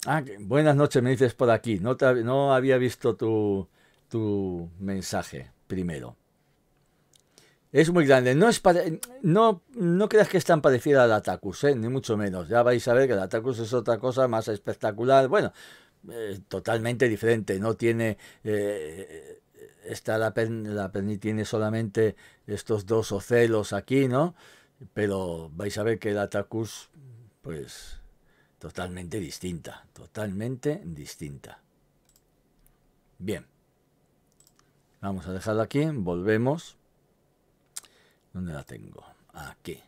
Ah, buenas noches, me dices por aquí. No, había visto tu, tu mensaje primero. Es muy grande. No, es no, no creas que es tan parecida al Atacus, ¿eh? ni mucho menos. Ya vais a ver que el Atacus es otra cosa más espectacular. Bueno, eh, totalmente diferente, no tiene... Eh, está la, pen, la tiene solamente estos dos ocelos aquí, ¿no? Pero vais a ver que el Atacus, pues, totalmente distinta, totalmente distinta. Bien. Vamos a dejarla aquí, volvemos. ¿Dónde la tengo? Aquí.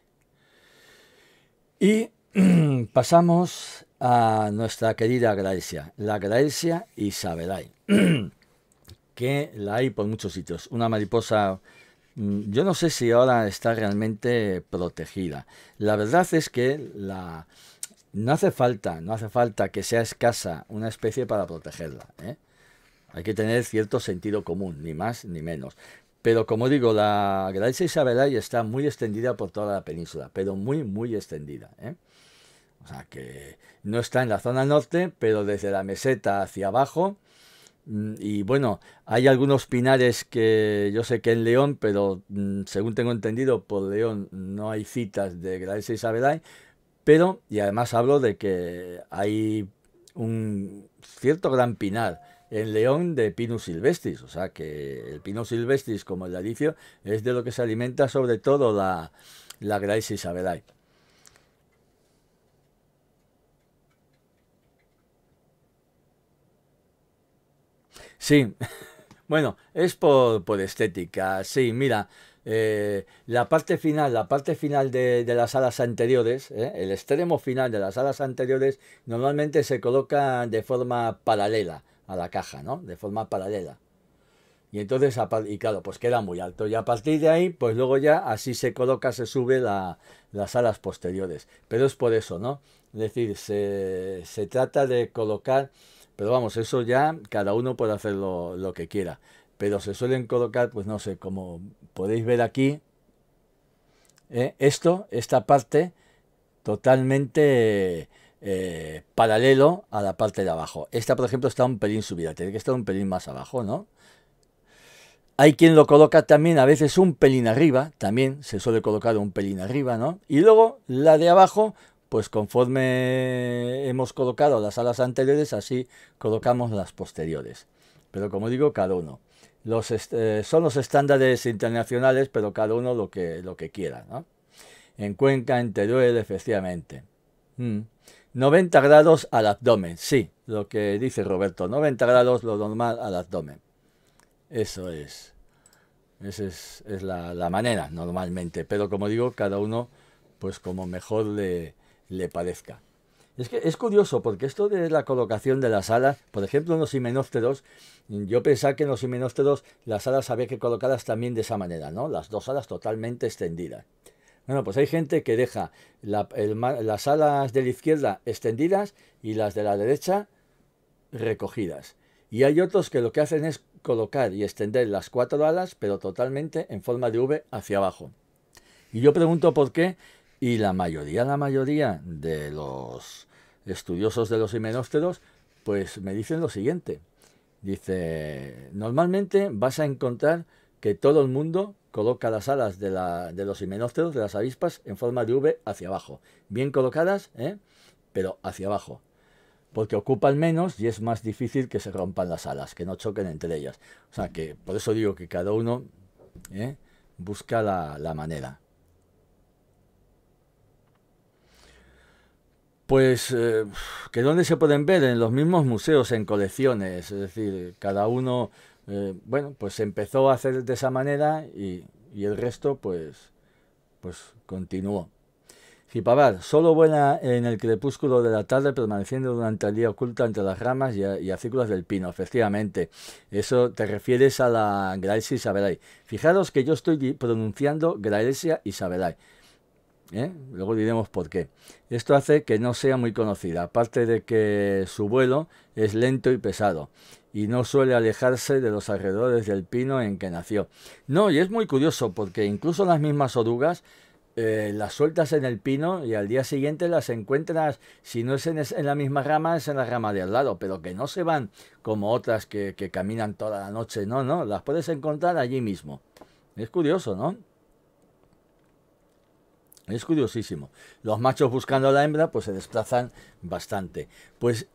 Y pasamos a nuestra querida Graecia, la Graecia isabelai, que la hay por muchos sitios. Una mariposa, mm, yo no sé si ahora está realmente protegida. La verdad es que la, no hace falta, no hace falta que sea escasa una especie para protegerla. ¿eh? Hay que tener cierto sentido común, ni más ni menos. Pero como digo, la Graecia isabelai está muy extendida por toda la península, pero muy, muy extendida. ¿eh? O sea, que no está en la zona norte, pero desde la meseta hacia abajo. Mm, y bueno, hay algunos pinares que yo sé que en León, pero mm, según tengo entendido, por León no hay citas de Graecia Isabelay. Pero, y además hablo de que hay un cierto gran pinar en León de Pinus silvestris, o sea que el Pinus silvestris como el alicio es de lo que se alimenta sobre todo la, la Isabelai Sí, bueno, es por, estética, sí, mira, eh, la parte final, la parte final de, las alas anteriores, ¿eh? el extremo final de las alas anteriores normalmente se coloca de forma paralela a la caja, ¿no? De forma paralela. Y entonces, y claro, pues queda muy alto. Y a partir de ahí, pues luego ya así se coloca, se sube las alas posteriores. Pero es por eso, ¿no? Es decir, se, se trata de colocar pero vamos, eso ya cada uno puede hacer lo, que quiera. Pero se suelen colocar, pues no sé, como podéis ver aquí, ¿eh? esto, esta parte totalmente eh, paralelo a la parte de abajo. Esta, por ejemplo, está un pelín subida, tiene que estar un pelín más abajo, ¿no? Hay quien lo coloca también a veces un pelín arriba, también se suele colocar un pelín arriba, ¿no? Y luego la de abajo pues conforme hemos colocado las alas anteriores, así colocamos las posteriores. Pero como digo, cada uno. Los eh, son los estándares internacionales, pero cada uno lo que, lo que quiera. En Cuenca, en Teruel, efectivamente. 90 mm. grados al abdomen, sí, lo que dice Roberto. 90 grados lo normal al abdomen. Eso es. Esa es, la manera normalmente. Pero como digo, cada uno, pues como mejor le, le parezca. Es que es curioso, porque esto de la colocación de las alas, por ejemplo, en los himenópteros, yo pensaba que en los himenópteros las alas había que colocarlas también de esa manera, ¿no? Las dos alas totalmente extendidas. Bueno, pues hay gente que deja las alas de la izquierda extendidas y las de la derecha recogidas. Y hay otros que lo que hacen es colocar y extender las cuatro alas, pero totalmente en forma de V hacia abajo. Y yo pregunto por qué, y la mayoría, la mayoría de los estudiosos de los himenósteros, pues me dicen lo siguiente. Dice, normalmente vas a encontrar que todo el mundo coloca las alas de, la, de los himenósteros, de las avispas, en forma de V hacia abajo. Bien colocadas, ¿eh? pero hacia abajo. Porque ocupan menos y es más difícil que se rompan las alas, que no choquen entre ellas. O sea que por eso digo que cada uno ¿eh? busca la, la manera. Pues eh, que dónde se pueden ver, en los mismos museos, en colecciones, es decir, cada uno, eh, bueno, pues se empezó a hacer de esa manera y, y el resto pues, pues continuó. Zipabar, solo buena en el crepúsculo de la tarde, permaneciendo durante el día oculta entre las ramas y, acículas del pino. Efectivamente, eso te refieres a la Graecia Isabelai. Fijaros que yo estoy pronunciando Graecia Isabelai. ¿eh? luego diremos por qué. Esto hace que no sea muy conocida, aparte de que su vuelo es lento y pesado y no suele alejarse de los alrededores del pino en que nació. No, y es muy curioso porque incluso las mismas orugas eh, las sueltas en el pino y al día siguiente las encuentras, si no es en, la misma rama, es en la rama de al lado, pero que no se van como otras que caminan toda la noche, no, no, las puedes encontrar allí mismo. Es curioso, ¿no? Es curiosísimo. Los machos buscando a la hembra pues se desplazan bastante. Pues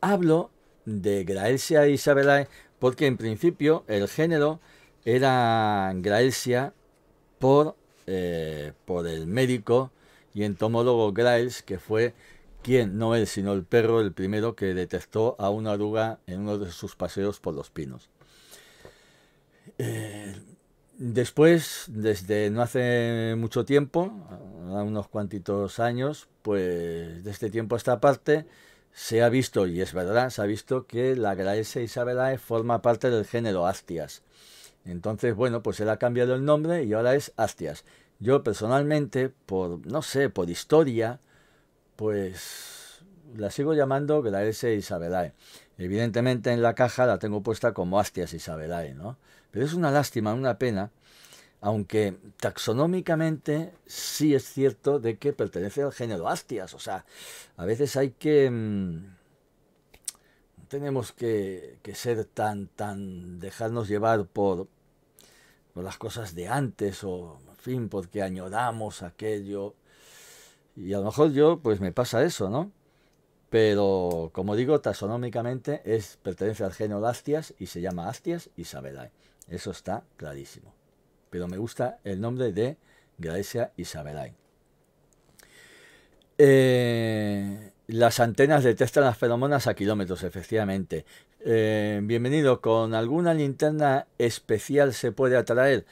hablo de Graelsia e Isabelae porque en principio el género era Graelsia por, eh, por el médico y entomólogo Graels que fue quien, no él, sino el perro, el primero que detectó a una oruga en uno de sus paseos por los pinos. Eh, Después, desde no hace mucho tiempo, unos cuantitos años, pues desde este tiempo a esta parte se ha visto, y es verdad, se ha visto que la Graece Isabelae forma parte del género Astias. Entonces, bueno, pues él ha cambiado el nombre y ahora es Astias. Yo personalmente, por, no sé, por historia, pues la sigo llamando Graece Isabelae. Evidentemente en la caja la tengo puesta como Astias Isabelae, ¿no? Pero es una lástima, una pena, aunque taxonómicamente sí es cierto de que pertenece al género Astias. O sea, a veces hay que... Mm, no tenemos que, ser tan, tan, dejarnos llevar por, por las cosas de antes o, en fin, porque añoramos aquello. Y a lo mejor yo, pues me pasa eso, ¿no? Pero, como digo, taxonómicamente es, pertenece al género Astias y se llama Astias Isabelae. Eso está clarísimo. Pero me gusta el nombre de Gracia Isabelain. Eh, las antenas detectan las feromonas a kilómetros, efectivamente. Eh, bienvenido, ¿con alguna linterna especial se puede atraer?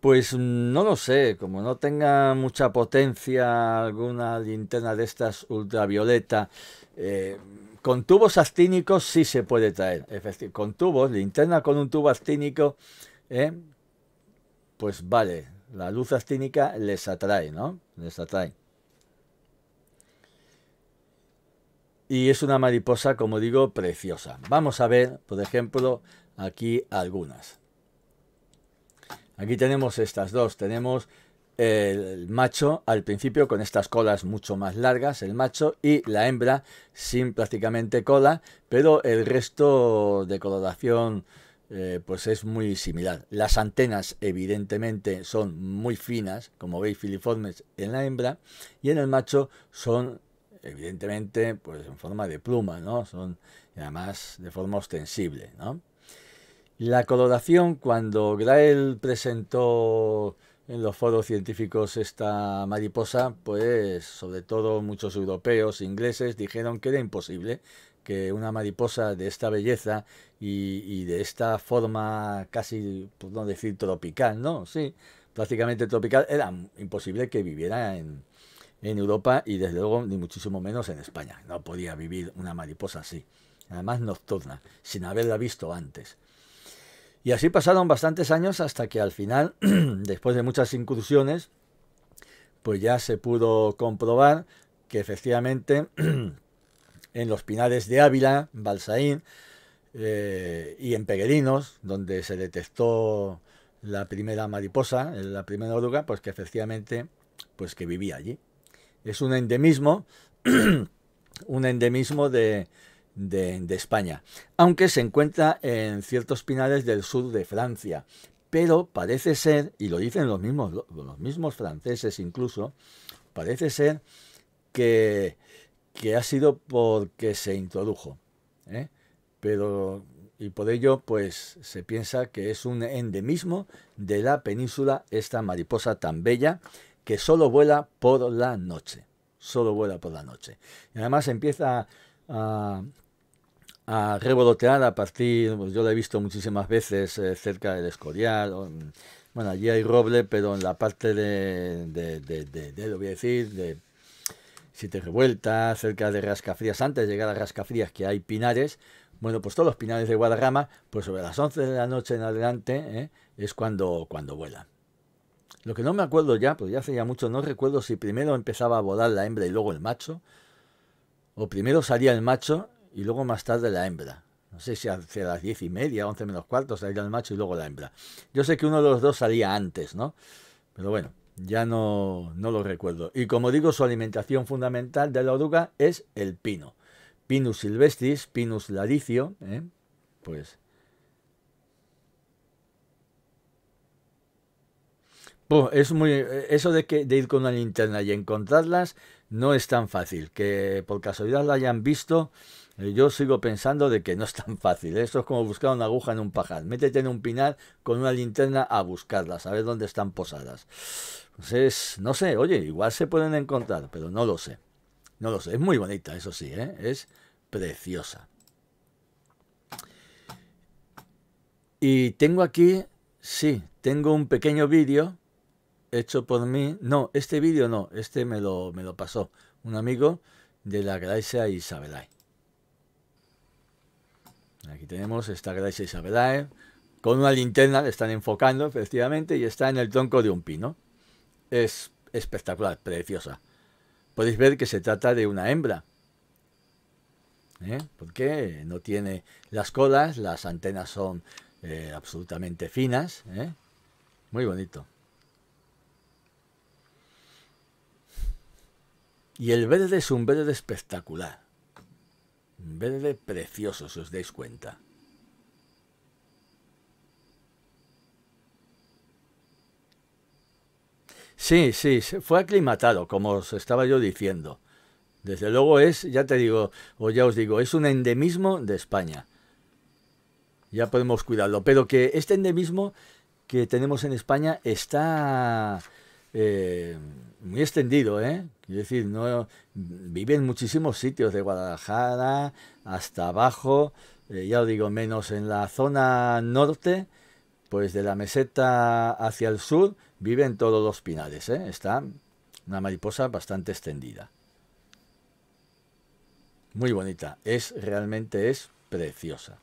Pues no lo sé, como no tenga mucha potencia alguna linterna de estas ultravioleta, eh, con tubos astínicos sí se puede traer. Con tubos, linterna con un tubo astínico, ¿eh? pues vale, la luz astínica les atrae, ¿no? Les atrae. Y es una mariposa, como digo, preciosa. Vamos a ver, por ejemplo, aquí algunas. Aquí tenemos estas dos. Tenemos el macho al principio con estas colas mucho más largas, el macho, y la hembra sin prácticamente cola, pero el resto de coloración eh, pues es muy similar. Las antenas evidentemente son muy finas, como veis filiformes en la hembra, y en el macho son evidentemente pues en forma de pluma, ¿no? Son además de forma ostensible, ¿no? La coloración cuando Grael presentó en los foros científicos esta mariposa, pues sobre todo muchos europeos, ingleses, dijeron que era imposible que una mariposa de esta belleza y, de esta forma casi, por no decir tropical, ¿no? Sí, prácticamente tropical, era imposible que viviera en, en Europa y desde luego ni muchísimo menos en España. No podía vivir una mariposa así, además nocturna, sin haberla visto antes. Y así pasaron bastantes años hasta que al final, después de muchas incursiones, pues ya se pudo comprobar que efectivamente en los pinares de Ávila, Balsaín eh, y en Peguerinos, donde se detectó la primera mariposa, eh, la primera oruga, pues que efectivamente pues que vivía allí. Es un endemismo, un endemismo de, de, España, aunque se encuentra en ciertos pinares del sur de Francia. Pero parece ser, y lo dicen los mismos, los mismos franceses incluso, parece ser que, ha sido porque se introdujo. ¿eh? Pero, y por ello, pues se piensa que es un endemismo de la península, esta mariposa tan bella, que solo vuela por la noche. Solo vuela por la noche. Y además empieza a, a revolotear a partir, pues, yo lo he visto muchísimas veces eh, cerca del Escorial, mm, bueno, allí hay roble, pero en la parte de, lo voy a decir, de Siete Revueltas, cerca de Rascafrías, antes de llegar a Rascafrías, que hay pinares, bueno, pues todos los pinares de Guadarrama, pues sobre las 11 de la noche en adelante eh, es cuando, cuando vuela. Lo que no me acuerdo ya, pues ya hace ya mucho, no recuerdo si primero empezaba a volar la hembra y luego el macho, o primero salía el macho y luego más tarde la hembra. No sé si hacia las diez y media, once menos cuarto salía el macho y luego la hembra. Yo sé que uno de los dos salía antes, ¿no? Pero bueno, ya no, no lo recuerdo. Y como digo, su alimentación fundamental de la oruga es el pino. Pinus silvestris, Pinus laricio, ¿eh? pues... pues es muy, eso de, que, de ir con una linterna y encontrarlas no es tan fácil. Que por casualidad la hayan visto, eh, yo sigo pensando de que no es tan fácil. Eso ¿eh? Esto es como buscar una aguja en un pajar. Métete en un pinar con una linterna a buscarla, a ver dónde están posadas. Entonces, pues no sé, oye, igual se pueden encontrar, pero no lo sé. No lo sé. Es muy bonita, eso sí, ¿eh? es preciosa. Y tengo aquí, sí, tengo un pequeño vídeo hecho por mí. No, este vídeo no, este me lo, me lo pasó un amigo de la Gracia Isabelay. Aquí tenemos esta Gracia Isabelae con una linterna, le están enfocando efectivamente y está en el tronco de un pino. Es espectacular, preciosa. Podéis ver que se trata de una hembra. ¿Eh? ¿Por Porque no tiene las colas, las antenas son eh, absolutamente finas. ¿eh? Muy bonito. Y el verde es un verde espectacular. Verde precioso, si os dais cuenta. Sí, sí, fue aclimatado, como os estaba yo diciendo. Desde luego es, ya te digo, o ya os digo, es un endemismo de España. Ya podemos cuidarlo, pero que este endemismo que tenemos en España está eh, muy extendido, ¿eh? Es decir, no, vive en muchísimos sitios de Guadalajara hasta abajo, eh, ya lo digo, menos en la zona norte, pues de la meseta hacia el sur, viven todos los pinares. ¿eh? Está una mariposa bastante extendida. Muy bonita, es realmente es preciosa.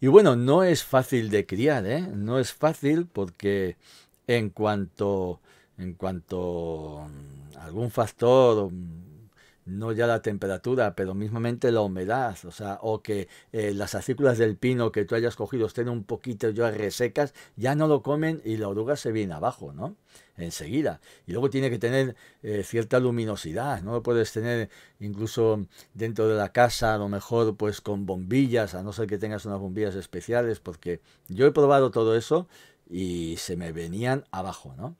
Y bueno, no es fácil de criar, ¿eh? No es fácil porque en cuanto, en cuanto a mm, algún factor, mm, no ya la temperatura, pero mismamente la humedad, o sea, o que eh, las acículas del pino que tú hayas cogido estén un poquito ya resecas, ya no lo comen y la oruga se viene abajo, ¿no? Enseguida. Y luego tiene que tener eh, cierta luminosidad, no lo puedes tener incluso dentro de la casa, a lo mejor pues con bombillas, a no ser que tengas unas bombillas especiales, porque yo he probado todo eso y se me venían abajo, ¿no?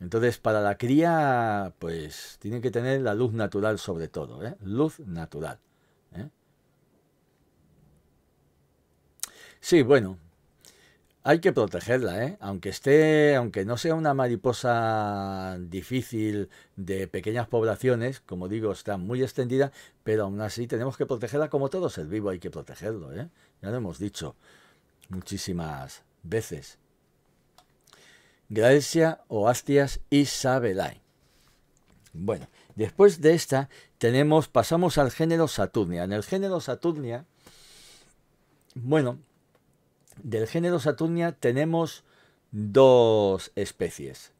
Entonces, para la cría, pues tienen que tener la luz natural sobre todo, ¿eh? Luz natural. ¿eh? Sí, bueno, hay que protegerla, ¿eh? Aunque esté, aunque no sea una mariposa difícil de pequeñas poblaciones, como digo, está muy extendida, pero aún así tenemos que protegerla como todo ser vivo, hay que protegerlo, ¿eh? Ya lo hemos dicho muchísimas veces. Gracia, Oastias y Sabelai. Bueno, después de esta tenemos, pasamos al género Saturnia. En el género Saturnia, bueno, del género Saturnia tenemos dos especies.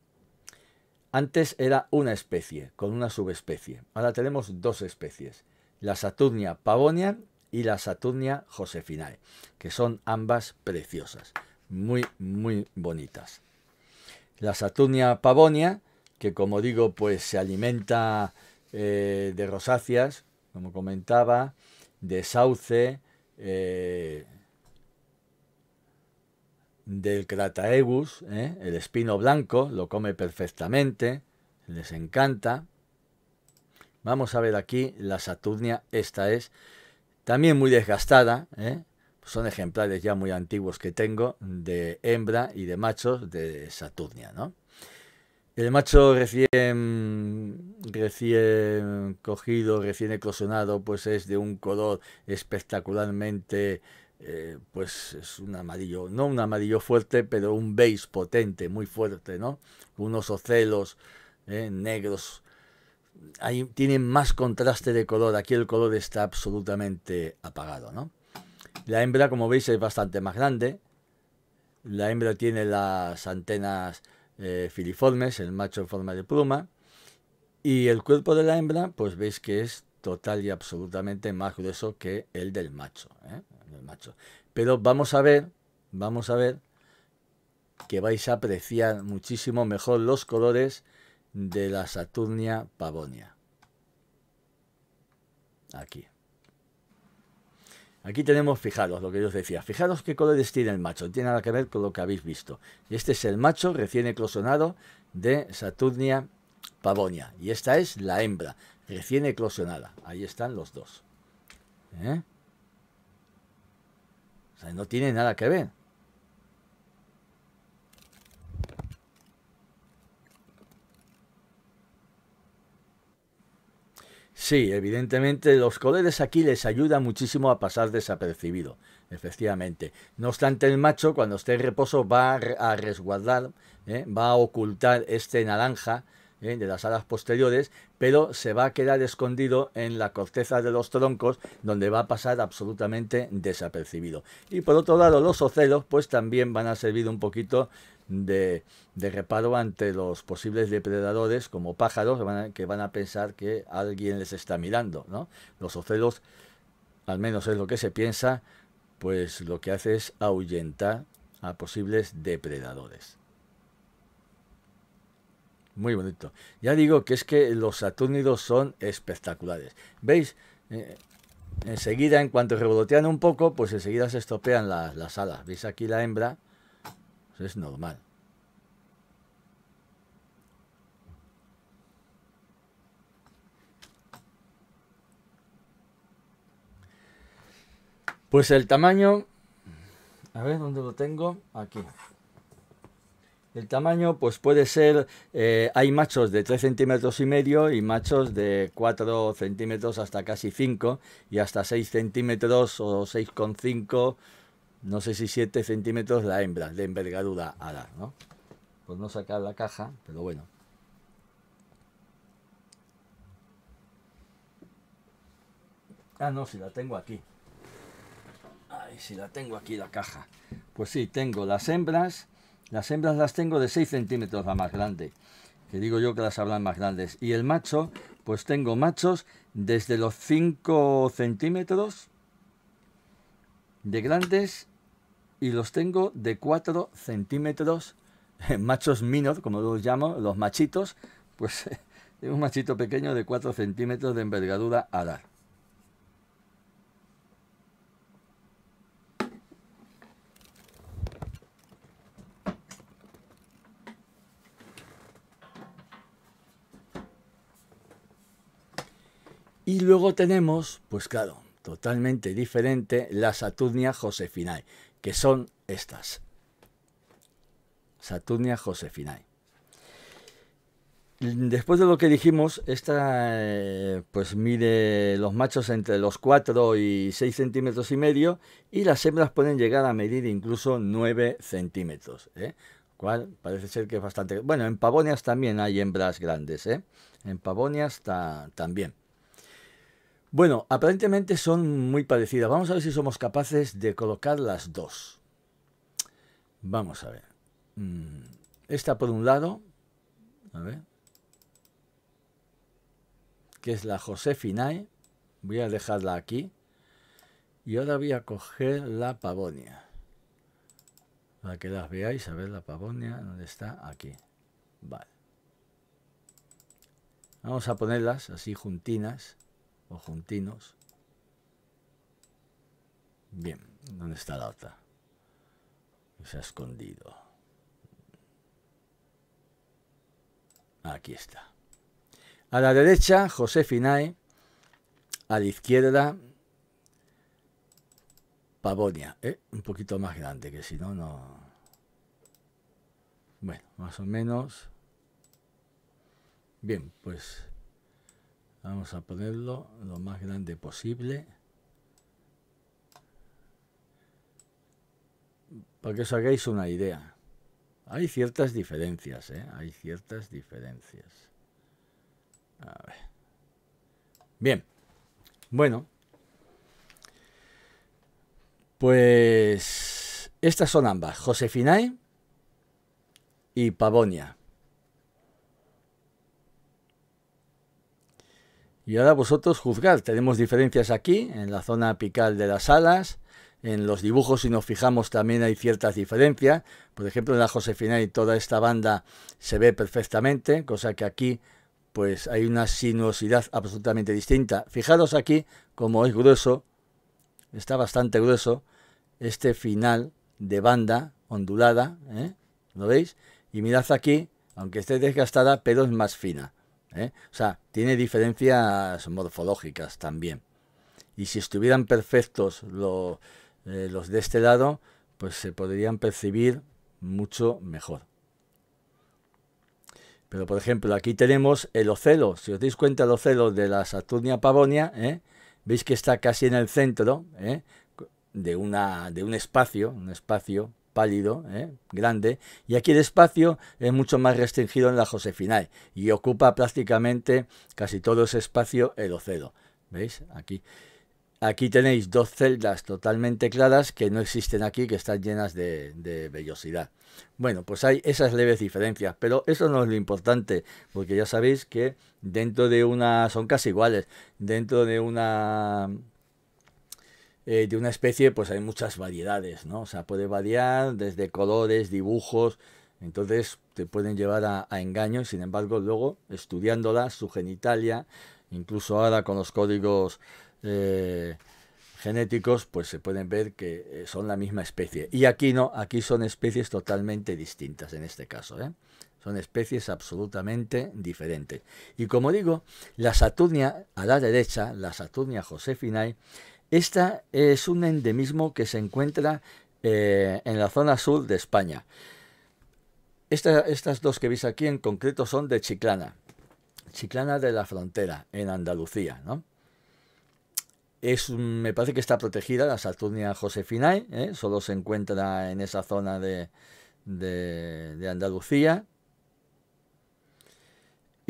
Antes era una especie, con una subespecie. Ahora tenemos dos especies, la Saturnia pavonia y la Saturnia josefinae, que son ambas preciosas, muy, muy bonitas la Saturnia pavonia, que como digo, pues se alimenta eh, de rosáceas, como comentaba, de sauce, eh, del Crataegus, eh, el espino blanco, lo come perfectamente, les encanta. Vamos a ver aquí la Saturnia, esta es también muy desgastada, ¿eh? son ejemplares ya muy antiguos que tengo de hembra y de machos de Saturnia, ¿no? El macho recién, recién cogido, recién eclosionado, pues es de un color espectacularmente, eh, pues es un amarillo, no un amarillo fuerte, pero un beige potente, muy fuerte, ¿no? Unos ocelos ¿eh? negros, ahí tienen más contraste de color, aquí el color está absolutamente apagado, ¿no? La hembra, como veis, es bastante más grande. La hembra tiene las antenas eh, filiformes, el macho en forma de pluma. Y el cuerpo de la hembra, pues veis que es total y absolutamente más grueso que el del macho. ¿eh? El macho. Pero vamos a ver, vamos a ver que vais a apreciar muchísimo mejor los colores de la Saturnia pavonia. Aquí. Aquí tenemos, fijaros, lo que yo os decía. Fijaros qué colores tiene el macho. No Tiene nada que ver con lo que habéis visto. Y este es el macho recién eclosionado de Saturnia pavonia. Y esta es la hembra recién eclosionada. Ahí están los dos. ¿Eh? O sea, no tiene nada que ver. Sí, evidentemente los colores aquí les ayuda muchísimo a pasar desapercibido, efectivamente. No obstante, el macho cuando esté en reposo va a resguardar, ¿eh? va a ocultar este naranja ¿eh? de las alas posteriores, pero se va a quedar escondido en la corteza de los troncos, donde va a pasar absolutamente desapercibido. Y por otro lado, los ocelos pues también van a servir un poquito de, reparo ante los posibles depredadores como pájaros que van a pensar que alguien les está mirando. ¿no? Los ocelos, al menos es lo que se piensa, pues lo que hace es ahuyentar a posibles depredadores. Muy bonito. Ya digo que es que los saturnidos son espectaculares. ¿Veis? Eh, enseguida, en cuanto revolotean un poco, pues enseguida se estropean las alas. ¿Veis aquí la hembra? es normal. Pues el tamaño, a ver dónde lo tengo, aquí. El tamaño, pues puede ser, eh, hay machos de 3 centímetros y medio y machos de 4 centímetros hasta casi 5 y hasta 6 centímetros o 6,5 no sé si 7 centímetros la hembra de envergadura dar ¿no? Por pues no sacar la caja, pero bueno. Ah, no, si la tengo aquí. Ay, si la tengo aquí la caja. Pues sí, tengo las hembras. Las hembras las tengo de 6 centímetros, la más grande. Que digo yo que las hablan más grandes. Y el macho, pues tengo machos desde los 5 centímetros de grandes y los tengo de 4 centímetros, eh, machos minor, como los llamo, los machitos, pues tengo un machito pequeño de 4 centímetros de envergadura alar. Y luego tenemos, pues claro, totalmente diferente, la Saturnia josefinae, que son estas. Saturnia Josefinae. Después de lo que dijimos, esta eh, pues mide los machos entre los 4 y 6 centímetros y medio y las hembras pueden llegar a medir incluso 9 centímetros. lo ¿eh? Cual parece ser que es bastante... Bueno, en pavonias también hay hembras grandes, ¿eh? En pavonias también. Bueno, aparentemente son muy parecidas. Vamos a ver si somos capaces de colocar las dos. Vamos a ver. Mm, esta por un lado. A ver. Que es la Josefinae. ¿eh? Voy a dejarla aquí. Y ahora voy a coger la Pavonia. Para que las veáis. A ver la Pavonia. ¿Dónde está? Aquí. Vale. Vamos a ponerlas así juntinas o juntinos. Bien, ¿dónde está la otra? Se ha escondido. Aquí está. A la derecha, José Finae. A la izquierda, Pavonia. Eh, un poquito más grande, que si no, no... Bueno, más o menos. Bien, pues vamos a ponerlo lo más grande posible para que os hagáis una idea hay ciertas diferencias ¿eh? hay ciertas diferencias a ver bien bueno pues estas son ambas Josefinae y Pavonia Y ahora vosotros juzgar, tenemos diferencias aquí, en la zona apical de las alas, en los dibujos si nos fijamos también hay ciertas diferencias, por ejemplo en la Josefina y toda esta banda se ve perfectamente, cosa que aquí pues hay una sinuosidad absolutamente distinta. Fijaros aquí como es grueso, está bastante grueso este final de banda ondulada, ¿eh? ¿lo veis? Y mirad aquí, aunque esté desgastada, pero es más fina. ¿eh? O sea, tiene diferencias morfológicas también. Y si estuvieran perfectos eh, los de este lado, pues se podrían percibir mucho mejor. Pero por ejemplo, aquí tenemos el ocelo. Si os dais cuenta, el ocelo de la Saturnia pavonia, ¿eh? veis que está casi en el centro de, una, de un espacio, un espacio pálido, ¿eh? grande, y aquí el espacio es mucho más restringido en la Josefinae y ocupa prácticamente casi todo ese espacio el océano. ¿Veis? Aquí. Aquí tenéis dos celdas totalmente claras que no existen aquí, que están llenas de vellosidad. Bueno, pues hay esas leves diferencias, pero eso no es lo importante, porque ya sabéis que dentro de una, son casi iguales, dentro de una eh, de una especie, pues hay muchas variedades, ¿no? O sea, puede variar desde colores, dibujos, entonces te pueden llevar a, engaños, sin embargo, luego estudiándola, su genitalia, incluso ahora con los códigos eh, genéticos, pues se pueden ver que eh, son la misma especie. Y aquí no, aquí son especies totalmente distintas en este caso, ¿eh? Son especies absolutamente diferentes. Y como digo, la Saturnia a la derecha, la Saturnia josefinae, esta es un endemismo que se encuentra eh, en la zona sur de España. estas dos que veis aquí en concreto son de Chiclana, Chiclana de la Frontera, en Andalucía. ¿no? me parece que está protegida la Saturnia josefinae, ¿eh? solo se encuentra en esa zona de Andalucía,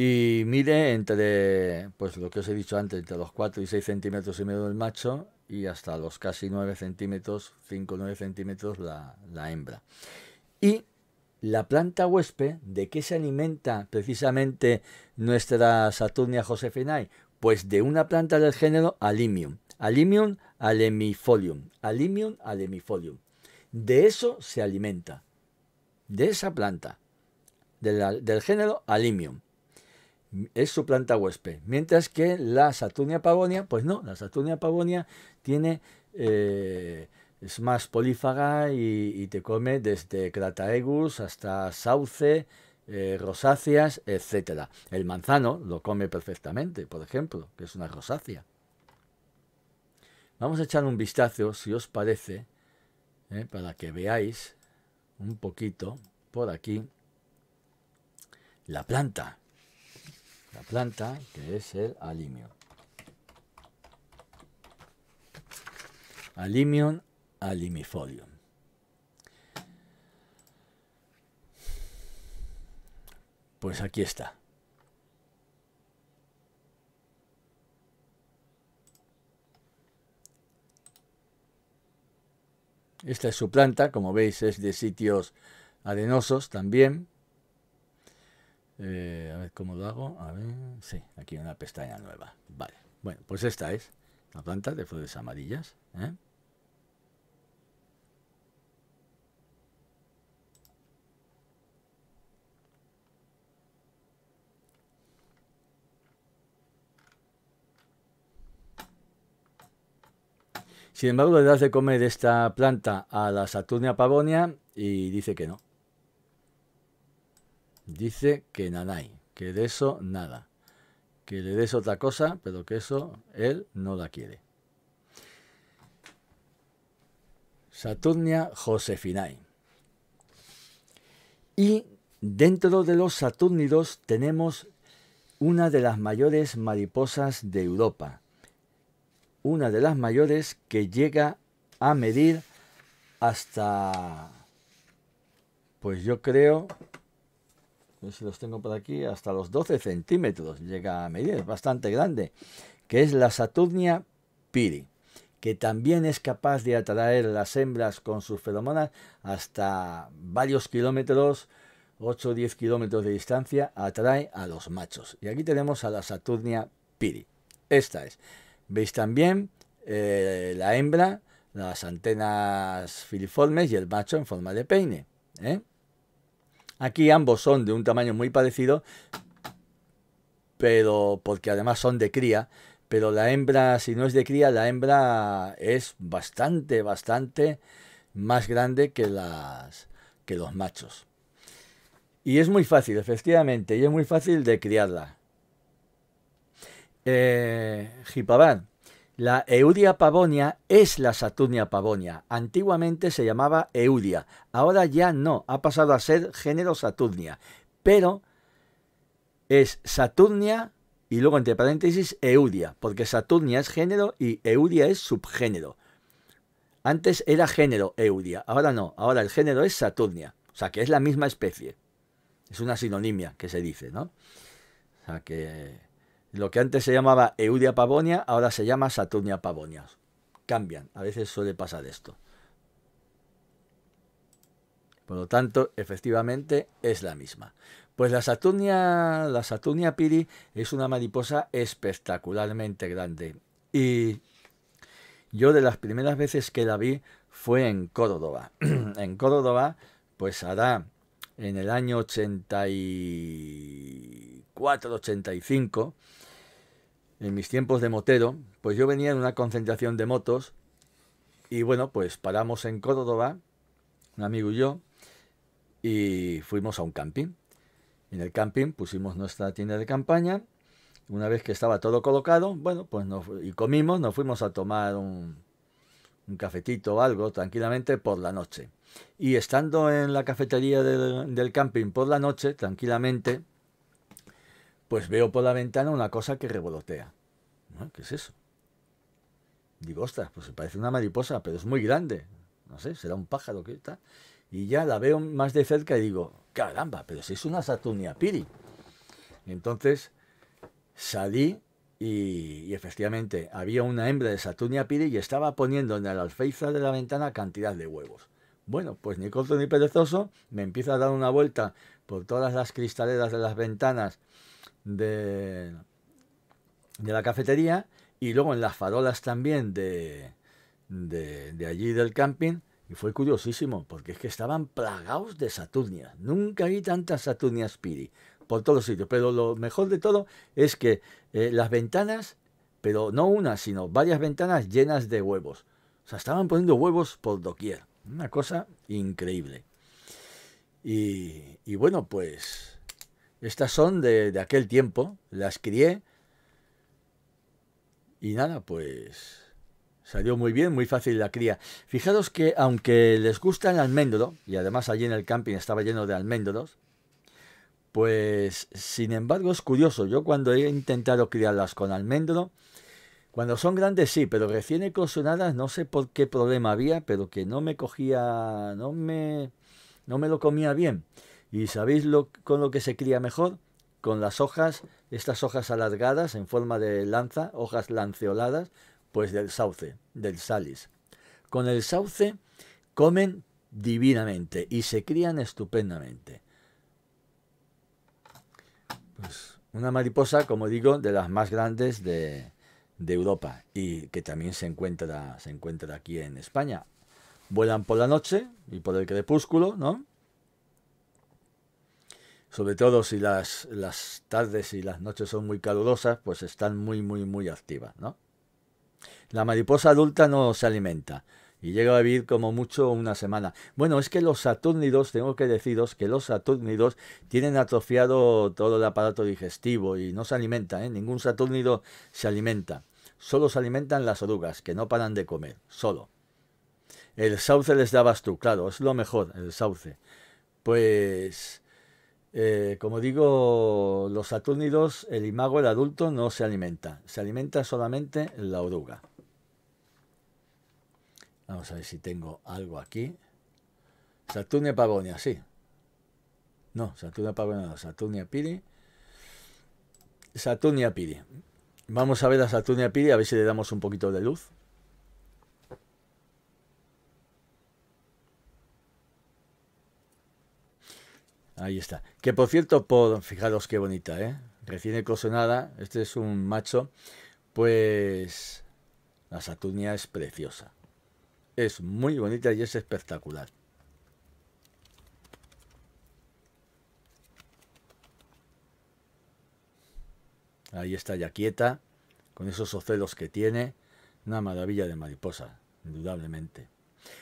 y mide entre, pues lo que os he dicho antes, entre los 4 y 6 centímetros y medio del macho y hasta los casi 9 centímetros, 5 9 centímetros la, hembra. Y la planta huésped, ¿de qué se alimenta precisamente nuestra Saturnia josefinae? Pues de una planta del género Alimium. Alimium alemifolium. Alimium alemifolium. De eso se alimenta. De esa planta. del género Alimium es su planta huésped. Mientras que la Saturnia pavonia, pues no, la Saturnia pavonia tiene, eh, es más polífaga y, te come desde Crataegus hasta sauce, eh, rosáceas, etc. El manzano lo come perfectamente, por ejemplo, que es una rosácea. Vamos a echar un vistazo, si os parece, eh, para que veáis un poquito por aquí la planta la planta, que es el alimio Alimion, alimifolio. Pues aquí está. Esta es su planta, como veis es de sitios arenosos también. Eh, cómo lo hago. A ver, sí, aquí una pestaña nueva. Vale, bueno, pues esta es la planta de flores amarillas. ¿eh? Sin embargo, le das de comer esta planta a la Saturnia pavonia y dice que no. Dice que nada hay que de eso nada, que le des otra cosa, pero que eso él no la quiere. Saturnia Josefinae. Y dentro de los Saturnidos tenemos una de las mayores mariposas de Europa, una de las mayores que llega a medir hasta, pues yo creo, sé si los tengo por aquí, hasta los 12 centímetros llega a medir, es bastante grande, que es la Saturnia piri, que también es capaz de atraer las hembras con sus feromonas hasta varios kilómetros, 8 o 10 kilómetros de distancia, atrae a los machos. Y aquí tenemos a la Saturnia piri. Esta es. Veis también eh, la hembra, las antenas filiformes y el macho en forma de peine. ¿eh? Aquí ambos son de un tamaño muy parecido, pero porque además son de cría, pero la hembra, si no es de cría, la hembra es bastante, bastante más grande que, las, que los machos. Y es muy fácil, efectivamente, y es muy fácil de criarla. Eh, la Eudia pavonia es la Saturnia pavonia. Antiguamente se llamaba Eudia, ahora ya no, ha pasado a ser género Saturnia, pero es Saturnia y luego entre paréntesis Eudia, porque Saturnia es género y Eudia es subgénero. Antes era género Eudia, ahora no, ahora el género es Saturnia, o sea que es la misma especie. Es una sinonimia que se dice, ¿no? O sea que lo que antes se llamaba Eudia Pavonia, ahora se llama Saturnia Pavonia. Cambian, a veces suele pasar esto. Por lo tanto, efectivamente es la misma. Pues la Saturnia, la Saturnia Piri es una mariposa espectacularmente grande. Y yo de las primeras veces que la vi fue en Córdoba. en Córdoba, pues hará en el año 84, 85, en mis tiempos de motero, pues yo venía en una concentración de motos y bueno, pues paramos en Córdoba, un amigo y yo, y fuimos a un camping. En el camping pusimos nuestra tienda de campaña. Una vez que estaba todo colocado, bueno, pues nos, y comimos, nos fuimos a tomar un, un cafetito o algo tranquilamente por la noche. Y estando en la cafetería del, camping por la noche, tranquilamente, pues veo por la ventana una cosa que revolotea. Ah, ¿Qué es eso? Digo, ostras, pues se parece una mariposa, pero es muy grande. No sé, será un pájaro que está. Y ya la veo más de cerca y digo, caramba, pero si es una Saturnia Piri. Entonces salí y, efectivamente, había una hembra de Saturnia piri y estaba poniendo en el alféizar de la ventana cantidad de huevos. Bueno, pues ni corto ni perezoso, me empieza a dar una vuelta por todas las cristaleras de las ventanas de, de la cafetería y luego en las farolas también de, de, de allí del camping. Y fue curiosísimo, porque es que estaban plagados de Saturnia. Nunca vi tantas Saturnias Piri por todos sitios. Pero lo mejor de todo es que eh, las ventanas, pero no una, sino varias ventanas llenas de huevos. O sea, estaban poniendo huevos por doquier. Una cosa increíble. Y, bueno, pues estas son de, de aquel tiempo. Las crié. Y nada, pues Salió muy bien, muy fácil la cría. Fijaros que aunque les gusta el almendro, y además allí en el camping estaba lleno de almendros, pues, sin embargo, es curioso. Yo cuando he intentado criarlas con almendro, cuando son grandes sí, pero recién eclosionadas no sé por qué problema había, pero que no me cogía, no me, no me lo comía bien. ¿Y sabéis lo, con lo que se cría mejor? Con las hojas, estas hojas alargadas en forma de lanza, hojas lanceoladas, pues del sauce, del salis. Con el sauce comen divinamente y se crían estupendamente. Pues, una mariposa, como digo, de las más grandes de, Europa y que también se encuentra, se encuentra aquí en España. Vuelan por la noche y por el crepúsculo, ¿no? Sobre todo si las, las tardes y las noches son muy calurosas, pues están muy, muy, muy activas, ¿no? La mariposa adulta no se alimenta, y llega a vivir como mucho una semana. Bueno, es que los saturnidos, tengo que deciros que los saturnidos tienen atrofiado todo el aparato digestivo y no se alimentan, ¿eh? ningún saturnido se alimenta. Solo se alimentan las orugas, que no paran de comer, solo. El sauce les dabas tú, claro, es lo mejor, el sauce. Pues, eh, como digo, los atúnidos el imago, el adulto, no se alimenta, se alimenta solamente la oruga. Vamos a ver si tengo algo aquí. Saturnia Pavonia, sí. No, Saturnia Pagonia no, Saturnia Piri. Saturnia Piri. Vamos a ver a Saturnia Piri, a ver si le damos un poquito de luz. Ahí está. Que por cierto, por, fijaros qué bonita, ¿eh? Recién ecosonada. este es un macho, pues la Saturnia es preciosa. Es muy bonita y es espectacular. Ahí está ya quieta, con esos ocelos que tiene. Una maravilla de mariposa, indudablemente.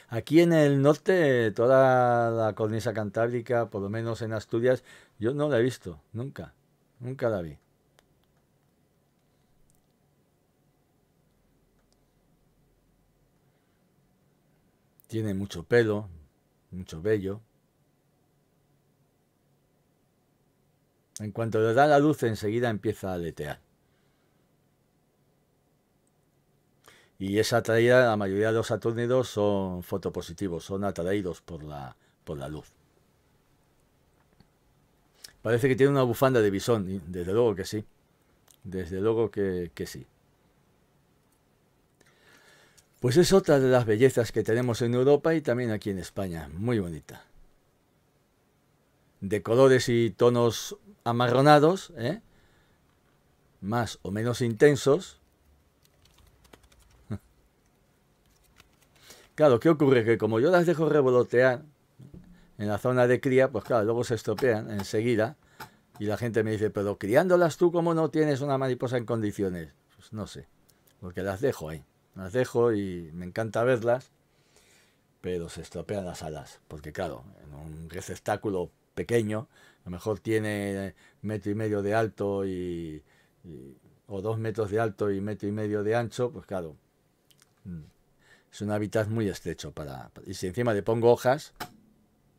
Aquí en el norte, toda la cornisa cantábrica, por lo menos en Asturias, yo no la he visto, nunca, nunca la vi. Tiene mucho pelo, mucho vello. En cuanto le da la luz, enseguida empieza a aletear. Y es atraída, la mayoría de los atúnidos son fotopositivos, son atraídos por la, por la luz. Parece que tiene una bufanda de visón, desde luego que sí. Desde luego que sí. Pues es otra de las bellezas que tenemos en Europa y también aquí en España, muy bonita. De colores y tonos amarronados, ¿eh? más o menos intensos. Claro, ¿qué ocurre? Que como yo las dejo revolotear en la zona de cría, pues claro, luego se estropean enseguida y la gente me dice, pero criándolas tú, ¿cómo no tienes una mariposa en condiciones? Pues no sé, porque las dejo ahí las dejo y me encanta verlas, pero se estropean las alas, porque claro, en un receptáculo pequeño, a lo mejor tiene metro y medio de alto y, o dos metros de alto y metro y medio de ancho, pues claro, mm, es un hábitat muy estrecho para... Y si encima le pongo hojas,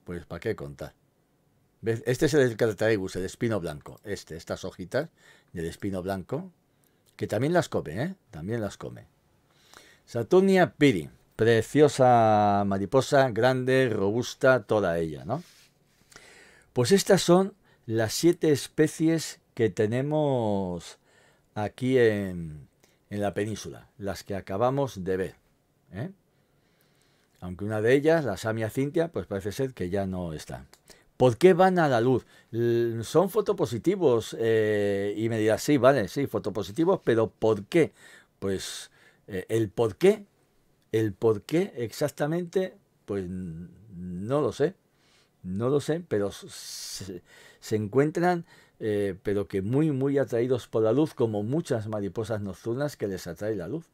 pues para qué contar. Este es el Cartaegus, el espino blanco, este, estas hojitas del espino blanco, que también las come, ¿eh? También las come. Saturnia piri, preciosa mariposa, grande, robusta, toda ella, ¿no? Pues estas son las siete especies que tenemos aquí en, la península, las que acabamos de ver. ¿eh? Aunque una de ellas, la Samia cintia, pues parece ser que ya no está. ¿Por qué van a la luz? Son fotopositivos eh, y me dirás, sí, vale, sí, fotopositivos, pero ¿por qué? Pues eh, el por qué, el por qué exactamente, pues no lo sé, no lo sé, pero se, encuentran, eh, pero que muy, muy atraídos por la luz, como muchas mariposas nocturnas que les atrae la luz.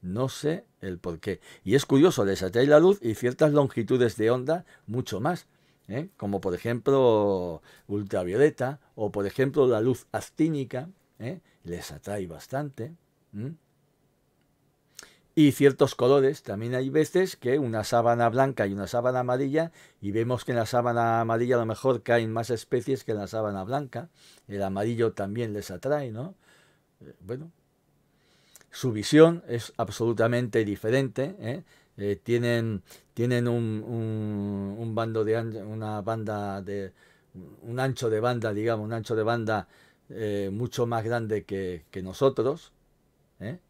No sé el por qué. Y es curioso, les atrae la luz y ciertas longitudes de onda mucho más. ¿eh? Como por ejemplo ultravioleta o por ejemplo la luz astínica, Les atrae bastante y ciertos colores. También hay veces que una sábana blanca y una sábana amarilla, y vemos que en la sábana amarilla a lo mejor caen más especies que en la sábana blanca. El amarillo también les atrae, ¿no? Eh, bueno, su visión es absolutamente diferente. ¿eh? eh tienen tienen un, un, bando de una banda de un ancho de banda, digamos, un ancho de banda eh, mucho más grande que, que nosotros. ¿eh?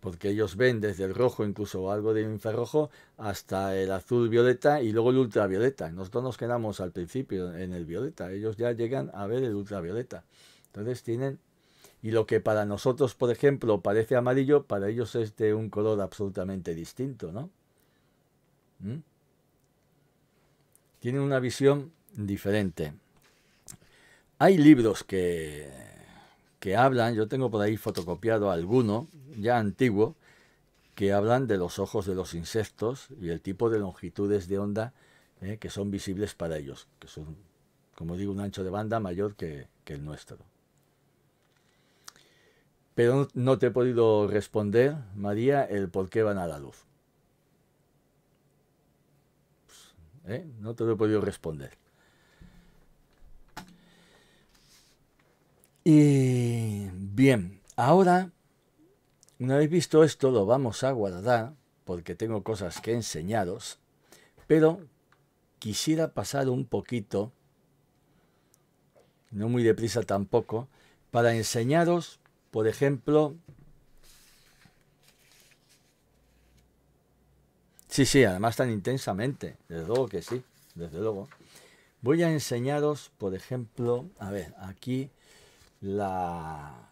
porque ellos ven desde el rojo, incluso algo de infrarrojo, hasta el azul violeta y luego el ultravioleta. Nosotros nos quedamos al principio en el violeta, ellos ya llegan a ver el ultravioleta. Entonces tienen, y lo que para nosotros, por ejemplo, parece amarillo, para ellos es de un color absolutamente distinto, ¿no? ¿Mm? Tienen una visión diferente. Hay libros que, que hablan, yo tengo por ahí fotocopiado alguno, ya antiguo que hablan de los ojos de los insectos y el tipo de longitudes de onda eh, que son visibles para ellos, que son, como digo, un ancho de banda mayor que, el nuestro. Pero no te he podido responder, María, el por qué van a la luz. Pues, ¿eh? No te lo he podido responder. Y bien, ahora una vez visto esto, lo vamos a guardar porque tengo cosas que enseñaros, pero quisiera pasar un poquito, no muy deprisa tampoco, para enseñaros, por ejemplo, sí, sí, además tan intensamente, desde luego que sí, desde luego. Voy a enseñaros, por ejemplo, a ver, aquí la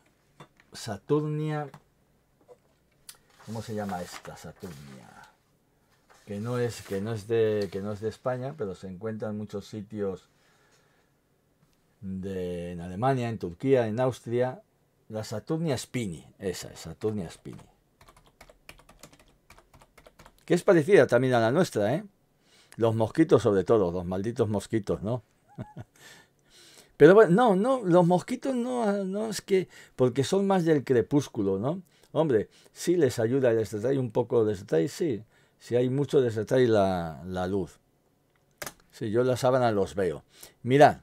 Saturnia ¿Cómo se llama esta Saturnia? Que no es, que no es, de, que no es de España, pero se encuentra en muchos sitios de, en Alemania, en Turquía, en Austria. La Saturnia Spini, esa es Saturnia Spini. Que es parecida también a la nuestra, ¿eh? Los mosquitos sobre todo, los malditos mosquitos, ¿no? Pero bueno, no, no, los mosquitos no, no es que, porque son más del crepúsculo, ¿no? Hombre, si les ayuda el extratrae, un poco de sí. Si hay mucho de la, luz. Sí, yo las sábanas los veo. Mirad,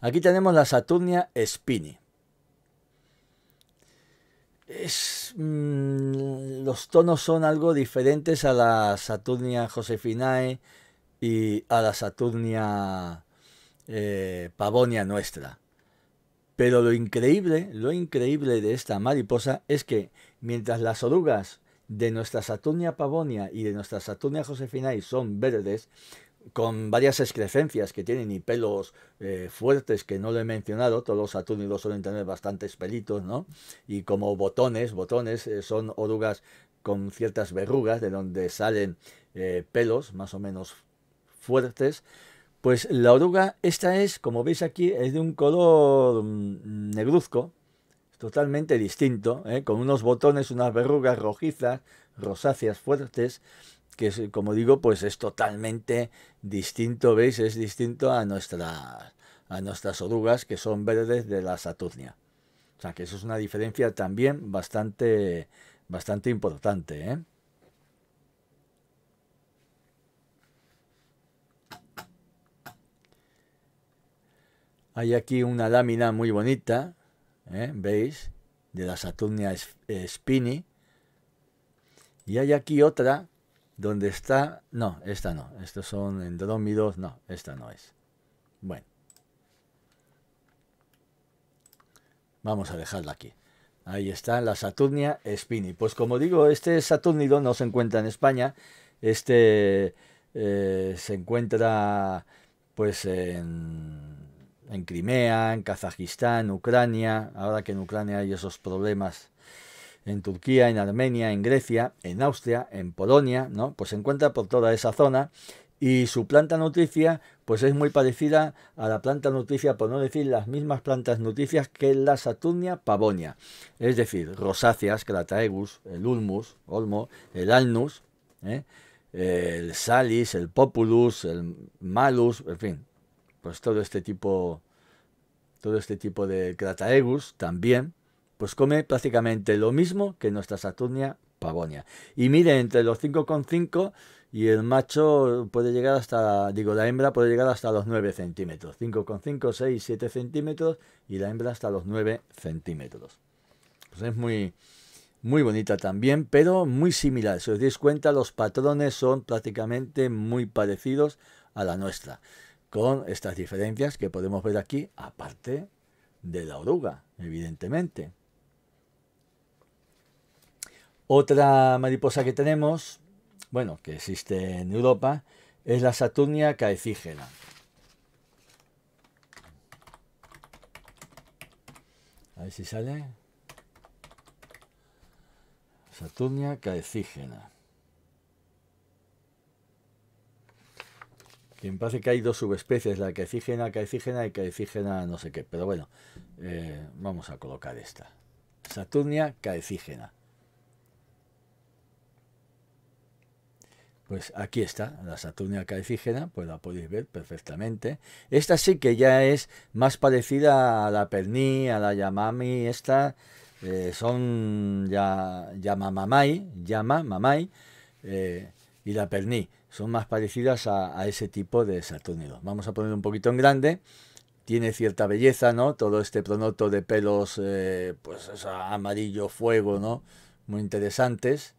aquí tenemos la Saturnia Spini. Mm, los tonos son algo diferentes a la Saturnia Josefinae y a la Saturnia eh, Pavonia nuestra. Pero lo increíble, lo increíble de esta mariposa es que mientras las orugas de nuestra Saturnia pavonia y de nuestra Saturnia josefinae son verdes, con varias excrescencias que tienen y pelos eh, fuertes que no lo he mencionado, todos los saturnidos suelen tener bastantes pelitos, ¿no? Y como botones, botones eh, son orugas con ciertas verrugas de donde salen eh, pelos más o menos fuertes. Pues la oruga, esta es, como veis aquí, es de un color mm, negruzco, totalmente distinto, ¿eh? con unos botones, unas verrugas rojizas, rosáceas fuertes, que como digo, pues es totalmente distinto, ¿veis? Es distinto a, a nuestras orugas que son verdes de la Saturnia. O sea que eso es una diferencia también bastante, bastante importante, ¿eh? Hay aquí una lámina muy bonita, ¿eh? ¿veis? De la Saturnia eh, Spini. Y hay aquí otra donde está... No, esta no. Estos son endrómidos. No, esta no es. Bueno. Vamos a dejarla aquí. Ahí está la Saturnia Spini. Pues como digo, este Saturnido no se encuentra en España. Este eh, se encuentra pues en en Crimea, en Kazajistán, Ucrania, ahora que en Ucrania hay esos problemas, en Turquía, en Armenia, en Grecia, en Austria, en Polonia, ¿no? Pues se encuentra por toda esa zona y su planta nutricia pues es muy parecida a la planta nutricia, por no decir las mismas plantas nutricias que la Saturnia pavonia, es decir, rosáceas, Crataegus, el Ulmus, Olmo, el Alnus, ¿eh? el Salis, el Populus, el Malus, en fin, pues todo este tipo, todo este tipo de Crataegus también, pues come prácticamente lo mismo que nuestra Saturnia Pagonia. Y mire entre los 5,5 y el macho puede llegar hasta, digo, la hembra puede llegar hasta los 9 centímetros. 5,5, 6, 7 centímetros y la hembra hasta los 9 centímetros. Pues es muy, muy bonita también, pero muy similar. Si os dais cuenta, los patrones son prácticamente muy parecidos a la nuestra con estas diferencias que podemos ver aquí, aparte de la oruga, evidentemente. Otra mariposa que tenemos, bueno, que existe en Europa, es la Saturnia caecígena. A ver si sale. Saturnia caecígena. que me parece que hay dos subespecies, la caecígena, caecígena y caecígena no sé qué, pero bueno, eh, vamos a colocar esta. Saturnia caecígena. Pues aquí está, la Saturnia caecígena, pues la podéis ver perfectamente. Esta sí que ya es más parecida a la Perní, a la Yamami, esta eh, son ya Yamamamai, Yama Mamai. Eh, y la perní son más parecidas a, ese tipo de satúrnidos, Vamos a poner un poquito en grande. Tiene cierta belleza, ¿no? Todo este pronoto de pelos, eh, pues amarillo fuego, ¿no? Muy interesantes.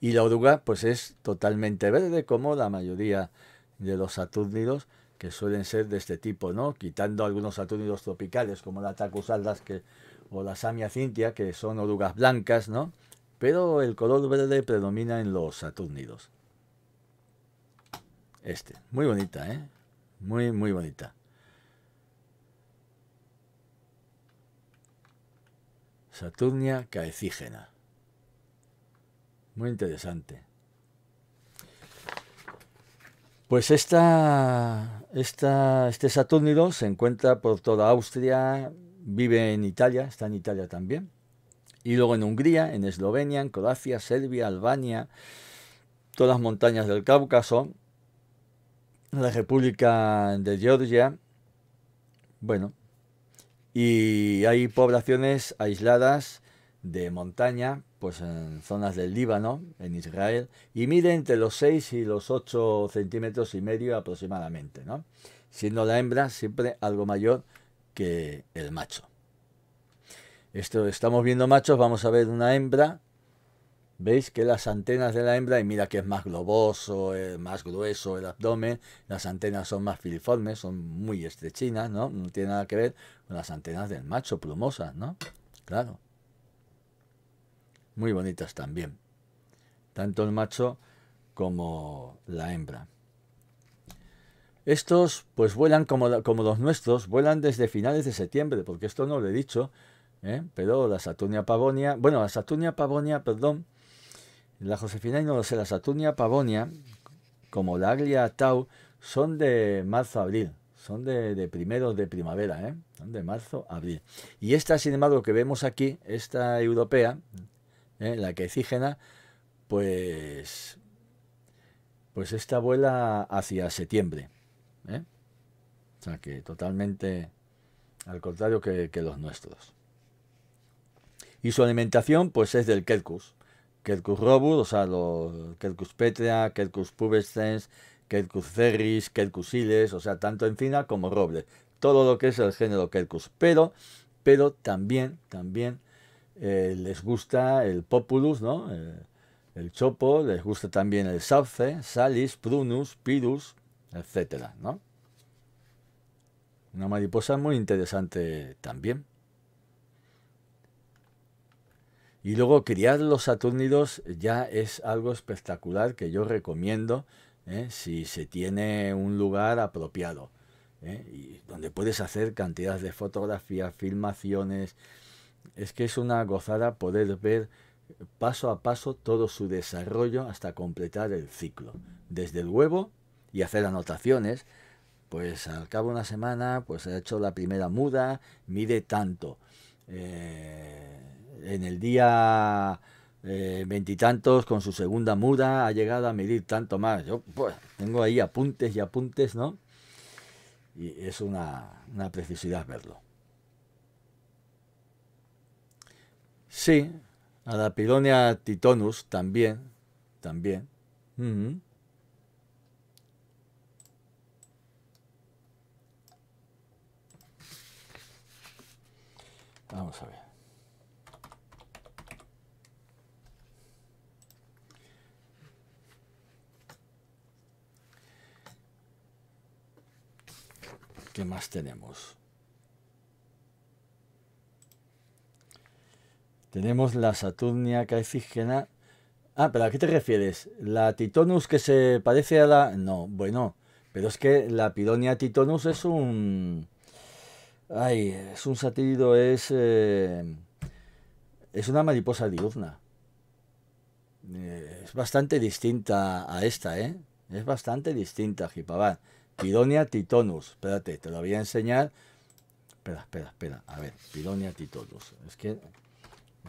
Y la oruga, pues es totalmente verde, como la mayoría de los satúrnidos que suelen ser de este tipo, ¿no? Quitando algunos satúrnidos tropicales, como la Tacusaldas que, o la Samia cintia, que son orugas blancas, ¿no? pero el color verde predomina en los saturnidos. Este, muy bonita, ¿eh? Muy, muy bonita. Saturnia caecígena. Muy interesante. Pues esta, este Saturnido se encuentra por toda Austria, vive en Italia, está en Italia también. Y luego en Hungría, en Eslovenia, en Croacia, Serbia, Albania, todas las montañas del Cáucaso, la República de Georgia, bueno, y hay poblaciones aisladas de montaña, pues en zonas del Líbano, en Israel, y mide entre los 6 y los 8 centímetros y medio aproximadamente, ¿no? Siendo la hembra siempre algo mayor que el macho. Esto, estamos viendo machos, vamos a ver una hembra. ¿Veis que las antenas de la hembra, y mira que es más globoso, eh, más grueso el abdomen, las antenas son más filiformes, son muy estrechinas, ¿no? No tiene nada que ver con las antenas del macho, plumosas, ¿no? Claro. Muy bonitas también. Tanto el macho como la hembra. Estos pues vuelan como, como los nuestros, vuelan desde finales de septiembre, porque esto no lo he dicho, ¿eh? pero la Saturnia pavonia, bueno, la Saturnia pavonia, perdón, la Josefina y no lo sé, la Saturnia pavonia, como la Aglia Tau, son de marzo-abril, son de, de, primeros de primavera, ¿eh? son de marzo-abril. Y esta, sin embargo, que vemos aquí, esta europea, ¿eh? la exígena, pues, pues esta vuela hacia septiembre. ¿eh? O sea que totalmente al contrario que los nuestros. Y su alimentación pues es del Quercus, Quercus robus, o sea, los Kerkus petra, Kerkus pubescens, Quercus ferris, Quercus iles, o sea, tanto encina como roble. Todo lo que es el género Quercus. Pero, pero también, también eh, les gusta el populus, ¿no? Eh, el, chopo, les gusta también el sauce, salis, prunus, pirus, etcétera, ¿no? Una mariposa muy interesante también. Y luego criar los saturnidos ya es algo espectacular que yo recomiendo ¿eh? si se tiene un lugar apropiado, ¿eh? y donde puedes hacer cantidad de fotografías, filmaciones. Es que es una gozada poder ver paso a paso todo su desarrollo hasta completar el ciclo, desde el huevo y hacer anotaciones. Pues al cabo de una semana, pues ha hecho la primera muda, mide tanto. Eh, en el día eh, veintitantos, con su segunda muda, ha llegado a medir tanto más. Yo pues, tengo ahí apuntes y apuntes, ¿no? Y es una, precisidad verlo. Sí, a la Pironia titonus también, también. Vamos a ver. ¿Qué más tenemos? Tenemos la Saturnia caecígena. Ah, pero ¿a qué te refieres? ¿La Titonus que se parece a la...? No, bueno, pero es que la Pironia Titonus es un... Ay, es un satírido, es... Eh, es una mariposa diurna. Eh, es bastante distinta a esta, ¿eh? Es bastante distinta, Jipabar. Pidonia titonus. Espérate, te lo voy a enseñar. Espera, espera, espera. A ver, Pidonia titonus. Es que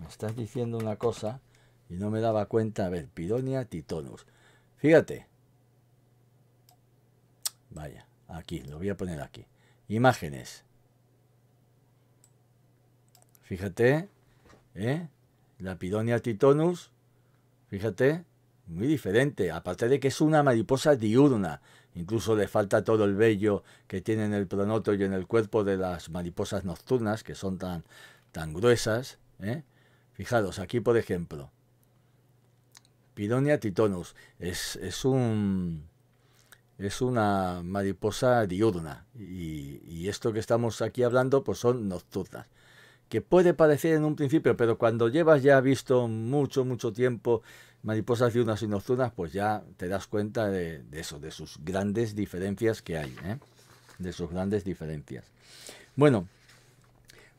me estás diciendo una cosa y no me daba cuenta. A ver, Pidonia titonus. Fíjate. Vaya, aquí, lo voy a poner aquí. Imágenes. Fíjate, ¿eh? la Pidonia titonus, fíjate, muy diferente, aparte de que es una mariposa diurna. Incluso le falta todo el vello que tiene en el pronoto y en el cuerpo de las mariposas nocturnas, que son tan, tan gruesas. ¿eh? Fijaros, aquí por ejemplo, Pironia titonus es, es, un, es una mariposa diurna y, y esto que estamos aquí hablando pues son nocturnas que puede parecer en un principio, pero cuando llevas ya visto mucho, mucho tiempo Mariposas diurnas y nocturnas, pues ya te das cuenta de, eso, de sus grandes diferencias que hay, ¿eh? de sus grandes diferencias. Bueno,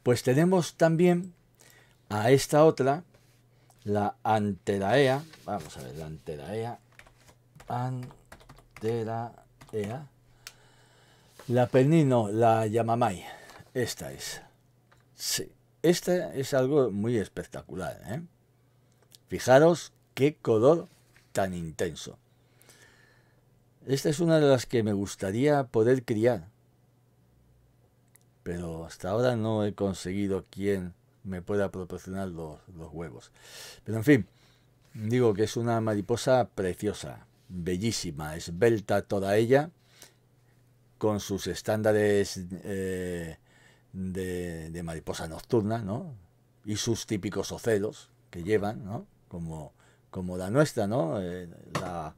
pues tenemos también a esta otra, la Anteraea, vamos a ver, la Anteraea, Anteraea, la pernino, la Yamamai, esta es, sí, esta es algo muy espectacular, ¿eh? Fijaros qué color tan intenso. Esta es una de las que me gustaría poder criar, pero hasta ahora no he conseguido quien me pueda proporcionar los, huevos. Pero en fin, digo que es una mariposa preciosa, bellísima, esbelta toda ella, con sus estándares eh, de, de, mariposa nocturna, ¿no? Y sus típicos ocelos que llevan, ¿no? Como como la nuestra, ¿no? Eh, la,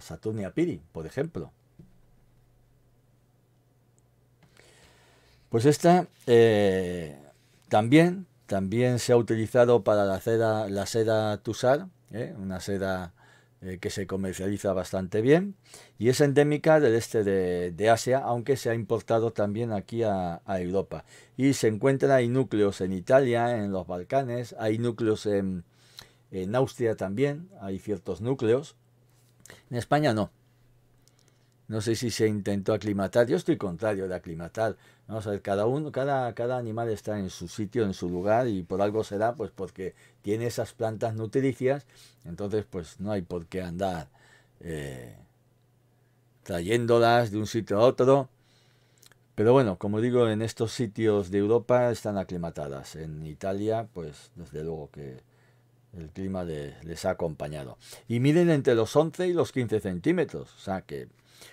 Saturnia Piri, por ejemplo. Pues esta eh, también, también se ha utilizado para la, cera, la seda Tusar, ¿eh? una seda que se comercializa bastante bien y es endémica del este de, Asia, aunque se ha importado también aquí a, a, Europa. Y se encuentra, hay núcleos en Italia, en los Balcanes, hay núcleos en, en Austria también hay ciertos núcleos. En España no. No sé si se intentó aclimatar. Yo estoy contrario de aclimatar. Vamos a cada uno, cada, cada animal está en su sitio, en su lugar, y por algo será, pues porque tiene esas plantas nutricias, entonces pues no hay por qué andar eh, trayéndolas de un sitio a otro. Pero bueno, como digo, en estos sitios de Europa están aclimatadas. En Italia, pues desde luego que el clima les ha acompañado. Y miden entre los 11 y los 15 centímetros, o sea que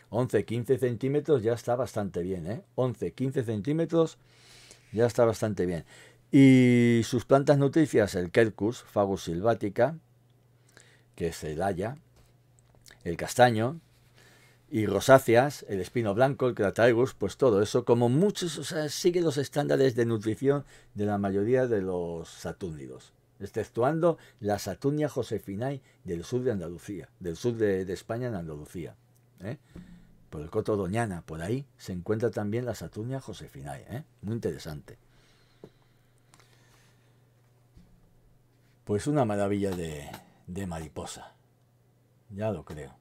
11, 15 centímetros ya está bastante bien, ¿eh? 11, 15 centímetros ya está bastante bien. Y sus plantas nutricias, el Quercus, Fagus silvatica, que es el haya, el castaño, y rosáceas, el espino blanco, el crataegus, pues todo eso, como muchos, o sea, sigue los estándares de nutrición de la mayoría de los satúrnidos exceptuando la Saturnia Josefinay del sur de Andalucía, del sur de, España en Andalucía. ¿eh? Por el Coto Doñana, por ahí, se encuentra también la Saturnia josefinae. ¿eh? Muy interesante. Pues una maravilla de, de mariposa. Ya lo creo.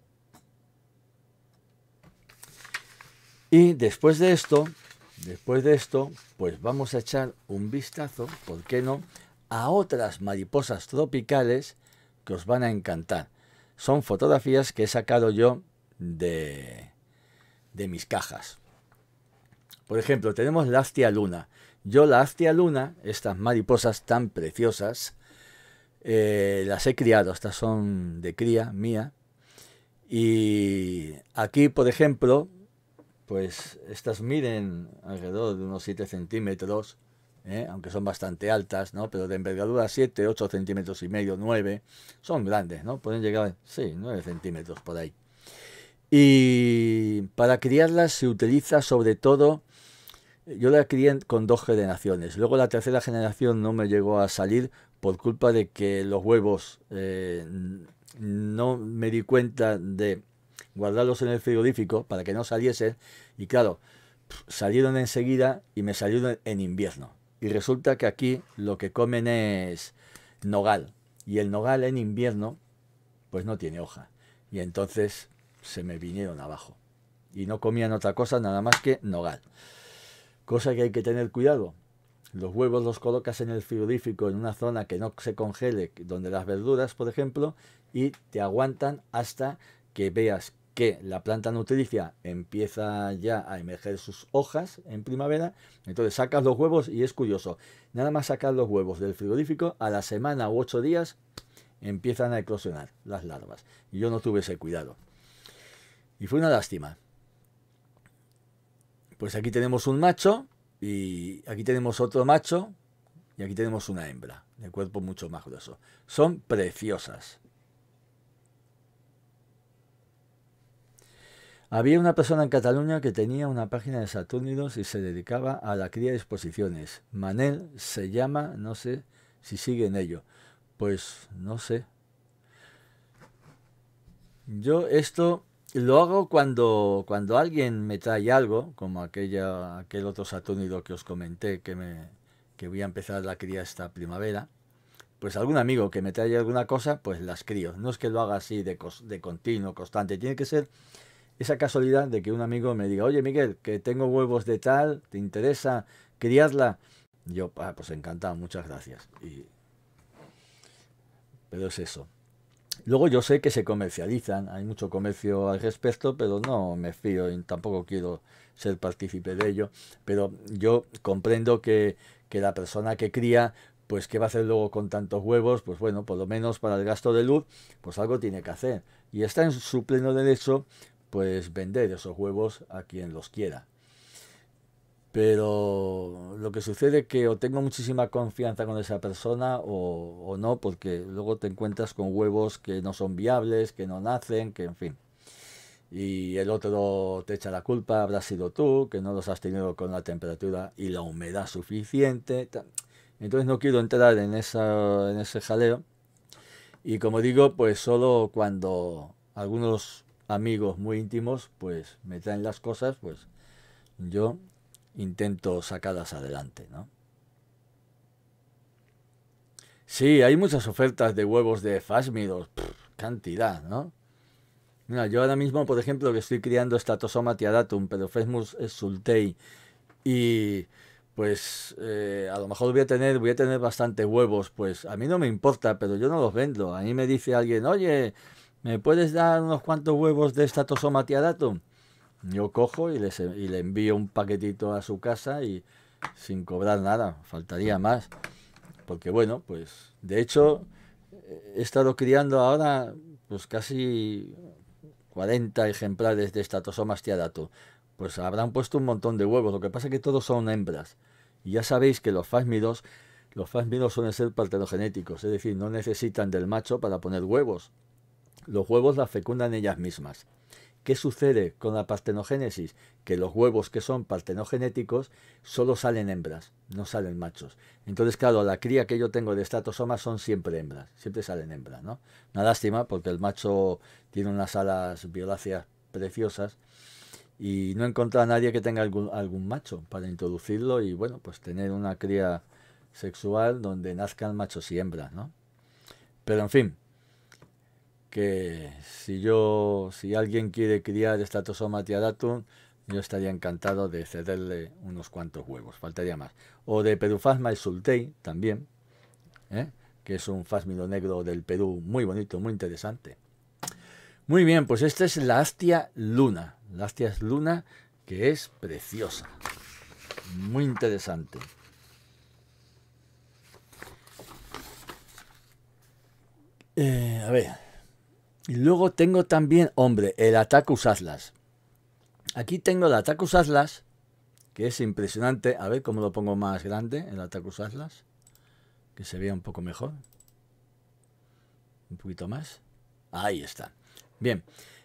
Y después de esto, después de esto, pues vamos a echar un vistazo, ¿por qué no?, a otras mariposas tropicales que os van a encantar. Son fotografías que he sacado yo de, de mis cajas. Por ejemplo, tenemos la Astia Luna. Yo la Astia Luna, estas mariposas tan preciosas, eh, las he criado. Estas son de cría mía. Y aquí, por ejemplo, pues estas miren alrededor de unos 7 centímetros ¿eh? aunque son bastante altas, ¿no? pero de envergadura 7, 8 centímetros y medio, 9, son grandes, ¿no? pueden llegar, sí, 9 centímetros por ahí. Y para criarlas se utiliza sobre todo, yo la crié con dos generaciones, luego la tercera generación no me llegó a salir por culpa de que los huevos eh, no me di cuenta de guardarlos en el frigorífico para que no saliesen y claro, salieron enseguida y me salieron en invierno y resulta que aquí lo que comen es nogal. Y el nogal en invierno, pues no tiene hoja. Y entonces se me vinieron abajo. Y no comían otra cosa nada más que nogal. Cosa que hay que tener cuidado. Los huevos los colocas en el frigorífico en una zona que no se congele, donde las verduras, por ejemplo, y te aguantan hasta que veas que la planta nutricia empieza ya a emerger sus hojas en primavera, entonces sacas los huevos y es curioso, nada más sacar los huevos del frigorífico, a la semana u ocho días empiezan a eclosionar las larvas. Y yo no tuve ese cuidado. Y fue una lástima. Pues aquí tenemos un macho y aquí tenemos otro macho y aquí tenemos una hembra de cuerpo mucho más grueso. Son preciosas. Había una persona en Cataluña que tenía una página de Saturnidos y se dedicaba a la cría de exposiciones. Manel se llama, no sé si sigue en ello. Pues no sé. Yo esto lo hago cuando, cuando alguien me trae algo, como aquella, aquel otro Saturnido que os comenté que, me, que voy a empezar la cría esta primavera. Pues algún amigo que me trae alguna cosa, pues las crío. No es que lo haga así de, de continuo, constante. Tiene que ser esa casualidad de que un amigo me diga, oye Miguel, que tengo huevos de tal, ¿te interesa? criarla? Yo, ah, pues encantado, muchas gracias. Pero es eso. Luego yo sé que se comercializan, hay mucho comercio al respecto, pero no me fío y tampoco quiero ser partícipe de ello. Pero yo comprendo que, que la persona que cría pues qué va a hacer luego con tantos huevos, pues bueno, por lo menos para el gasto de luz, pues algo tiene que hacer. Y está en su pleno derecho, pues vender esos huevos a quien los quiera. Pero lo que sucede es que o tengo muchísima confianza con esa persona o, no, porque luego te encuentras con huevos que no son viables, que no nacen, que en fin. Y el otro te echa la culpa, habrás sido tú, que no los has tenido con la temperatura y la humedad suficiente. Entonces no quiero entrar en, esa, en ese jaleo. Y como digo, pues solo cuando algunos amigos muy íntimos, pues me traen las cosas, pues yo intento sacarlas adelante, ¿no? Sí, hay muchas ofertas de huevos de fásmidos, cantidad, ¿no? Mira, yo ahora mismo, por ejemplo, que estoy criando Statosoma tiadatum, pero fasmus sultei, y pues eh, a lo mejor voy a tener voy a tener bastantes huevos, pues a mí no me importa, pero yo no los vendo. A mí me dice alguien, oye, ¿me puedes dar unos cuantos huevos de estatosoma tiadato, Yo cojo y, y le envío un paquetito a su casa y sin cobrar nada, faltaría más. Porque bueno, pues de hecho he estado criando ahora pues casi 40 ejemplares de Tosoma tiadato, Pues habrán puesto un montón de huevos, lo que pasa es que todos son hembras. Y ya sabéis que los fásmidos, los fásmidos suelen ser parterogenéticos, es decir, no necesitan del macho para poner huevos los huevos las fecundan ellas mismas. ¿Qué sucede con la partenogénesis? Que los huevos que son partenogenéticos solo salen hembras, no salen machos. Entonces, claro, la cría que yo tengo de estatosoma son siempre hembras, siempre salen hembras, ¿no? Una lástima porque el macho tiene unas alas violáceas preciosas y no encuentra a nadie que tenga algún, algún macho para introducirlo y, bueno, pues tener una cría sexual donde nazcan machos y hembras, ¿no? Pero, en fin, que si yo, si alguien quiere criar Statosoma tiadatum yo estaría encantado de cederle unos cuantos huevos, faltaría más. O de Perufasma sultei también, ¿eh? que es un fásmido negro del Perú muy bonito, muy interesante. Muy bien, pues esta es la Astia Luna. La Astia Luna que es preciosa, muy interesante. Eh, a ver. Y luego tengo también, hombre, el Atacus Atlas. Aquí tengo el Atacus Atlas, que es impresionante. A ver cómo lo pongo más grande, el Atacus Atlas. Que se vea un poco mejor. Un poquito más. Ahí está. Bien.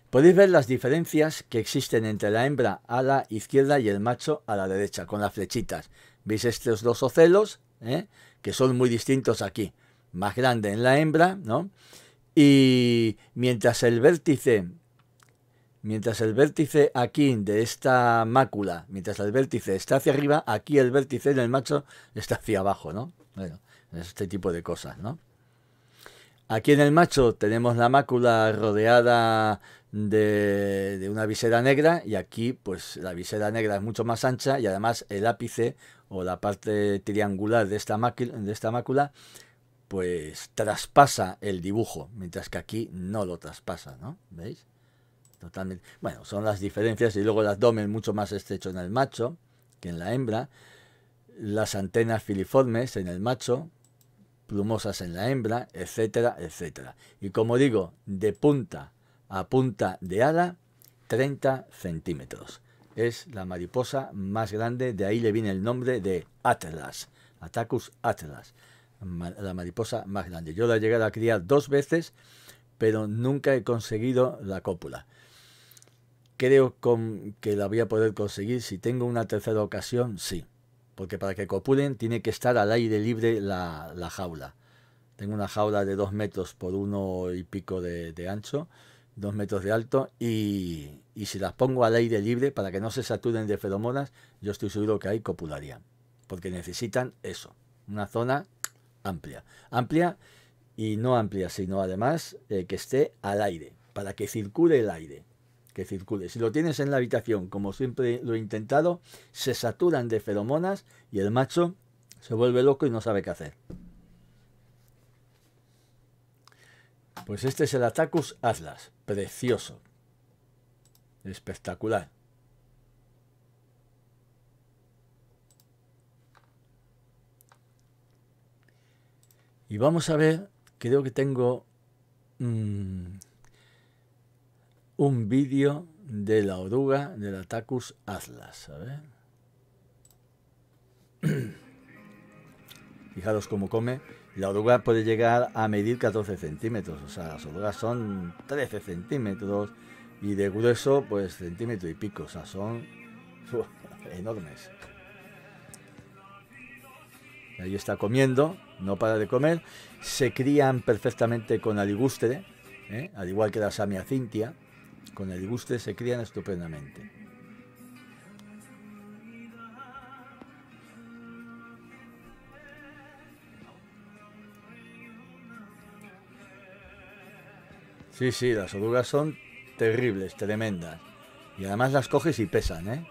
Podéis ver las diferencias que existen entre la hembra a la izquierda y el macho a la derecha, con las flechitas. ¿Veis estos dos ocelos? Eh? Que son muy distintos aquí. Más grande en la hembra, ¿no? Y mientras el vértice, mientras el vértice aquí de esta mácula, mientras el vértice está hacia arriba, aquí el vértice en el macho está hacia abajo, ¿no? Bueno, este tipo de cosas, ¿no? Aquí en el macho tenemos la mácula rodeada de, una visera negra y aquí pues la visera negra es mucho más ancha y además el ápice o la parte triangular de esta mácula pues traspasa el dibujo, mientras que aquí no lo traspasa, ¿no? ¿Veis? Totalmente. Bueno, son las diferencias y luego el abdomen mucho más estrecho en el macho que en la hembra, las antenas filiformes en el macho, plumosas en la hembra, etcétera, etcétera. Y como digo, de punta a punta de ala, 30 centímetros. Es la mariposa más grande, de ahí le viene el nombre de Atlas, Atacus atlas la mariposa más grande. Yo la he llegado a criar dos veces, pero nunca he conseguido la cópula. Creo que la voy a poder conseguir si tengo una tercera ocasión, sí. Porque para que copulen tiene que estar al aire libre la, jaula. Tengo una jaula de dos metros por uno y pico de, ancho, dos metros de alto, y, si las pongo al aire libre para que no se saturen de feromonas, yo estoy seguro que ahí copularían. Porque necesitan eso, una zona amplia. Amplia y no amplia, sino además eh, que esté al aire, para que circule el aire. Que circule. Si lo tienes en la habitación, como siempre lo he intentado, se saturan de feromonas y el macho se vuelve loco y no sabe qué hacer. Pues este es el Atacus Atlas. Precioso. Espectacular. Y vamos a ver, creo que tengo mm, un vídeo de la oruga del Atacus Atlas. Fijaros cómo come. La oruga puede llegar a medir 14 centímetros. O sea, las orugas son 13 centímetros. Y de grueso, pues centímetro y pico. O sea, son enormes. Ahí está comiendo no para de comer, se crían perfectamente con aligustre, ¿eh? al igual que la samia cintia, con aligustre se crían estupendamente. Sí, sí, las orugas son terribles, tremendas. Y además las coges y pesan, ¿eh?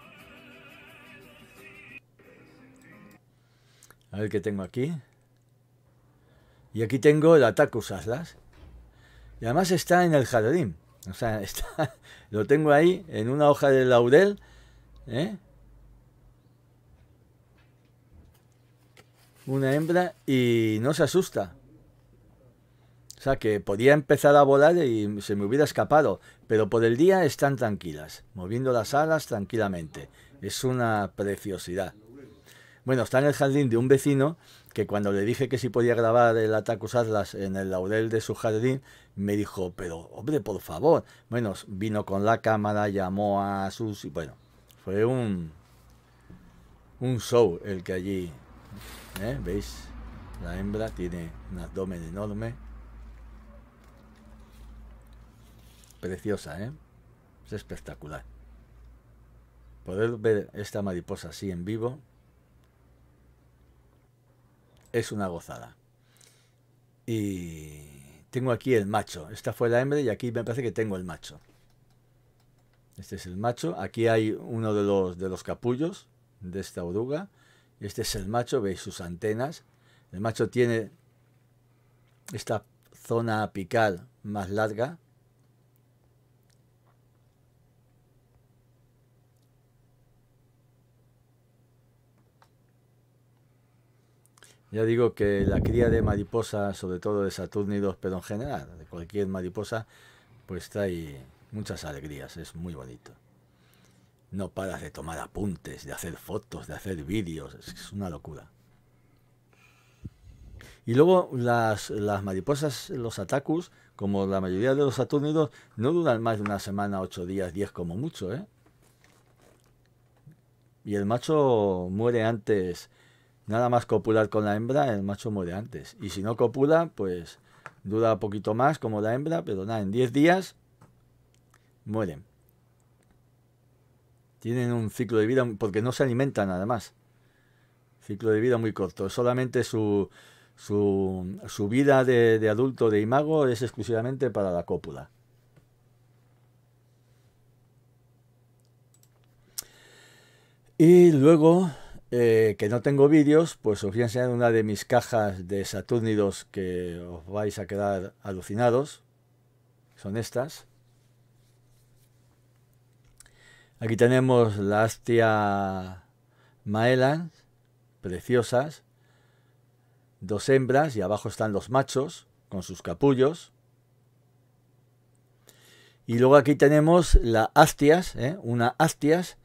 A ver qué tengo aquí. Y aquí tengo el Atacus Y además está en el jardín. O sea, lo tengo ahí en una hoja de laurel. ¿eh? Una hembra y no se asusta. O sea, que podía empezar a volar y se me hubiera escapado. Pero por el día están tranquilas, moviendo las alas tranquilamente. Es una preciosidad. Bueno, está en el jardín de un vecino que cuando le dije que si podía grabar el Atacus Atlas en el laurel de su jardín, me dijo, pero hombre, por favor. Bueno, vino con la cámara, llamó a sus... Y bueno, fue un, un show el que allí... ¿eh? ¿Veis? La hembra tiene un abdomen enorme. Preciosa, ¿eh? Es espectacular. Poder ver esta mariposa así en vivo es una gozada. Y tengo aquí el macho. Esta fue la hembra y aquí me parece que tengo el macho. Este es el macho. Aquí hay uno de los, de los capullos de esta oruga. Este es el macho, veis sus antenas. El macho tiene esta zona apical más larga Ya digo que la cría de mariposas, sobre todo de Saturnidos, pero en general, de cualquier mariposa, pues trae muchas alegrías, es muy bonito. No paras de tomar apuntes, de hacer fotos, de hacer vídeos, es una locura. Y luego las, las mariposas, los atacus, como la mayoría de los saturnidos, no duran más de una semana, ocho días, diez como mucho, ¿eh? Y el macho muere antes nada más copular con la hembra, el macho muere antes. Y si no copula, pues dura poquito más como la hembra, pero nada, en 10 días mueren. Tienen un ciclo de vida, porque no se alimentan más Ciclo de vida muy corto. Solamente su, su, su vida de, de adulto de imago es exclusivamente para la cópula. Y luego eh, que no tengo vídeos, pues os voy a enseñar una de mis cajas de satúrnidos que os vais a quedar alucinados. Son estas. Aquí tenemos la Astia Maelan, preciosas. Dos hembras y abajo están los machos con sus capullos. Y luego aquí tenemos la Astias, ¿eh? una Astias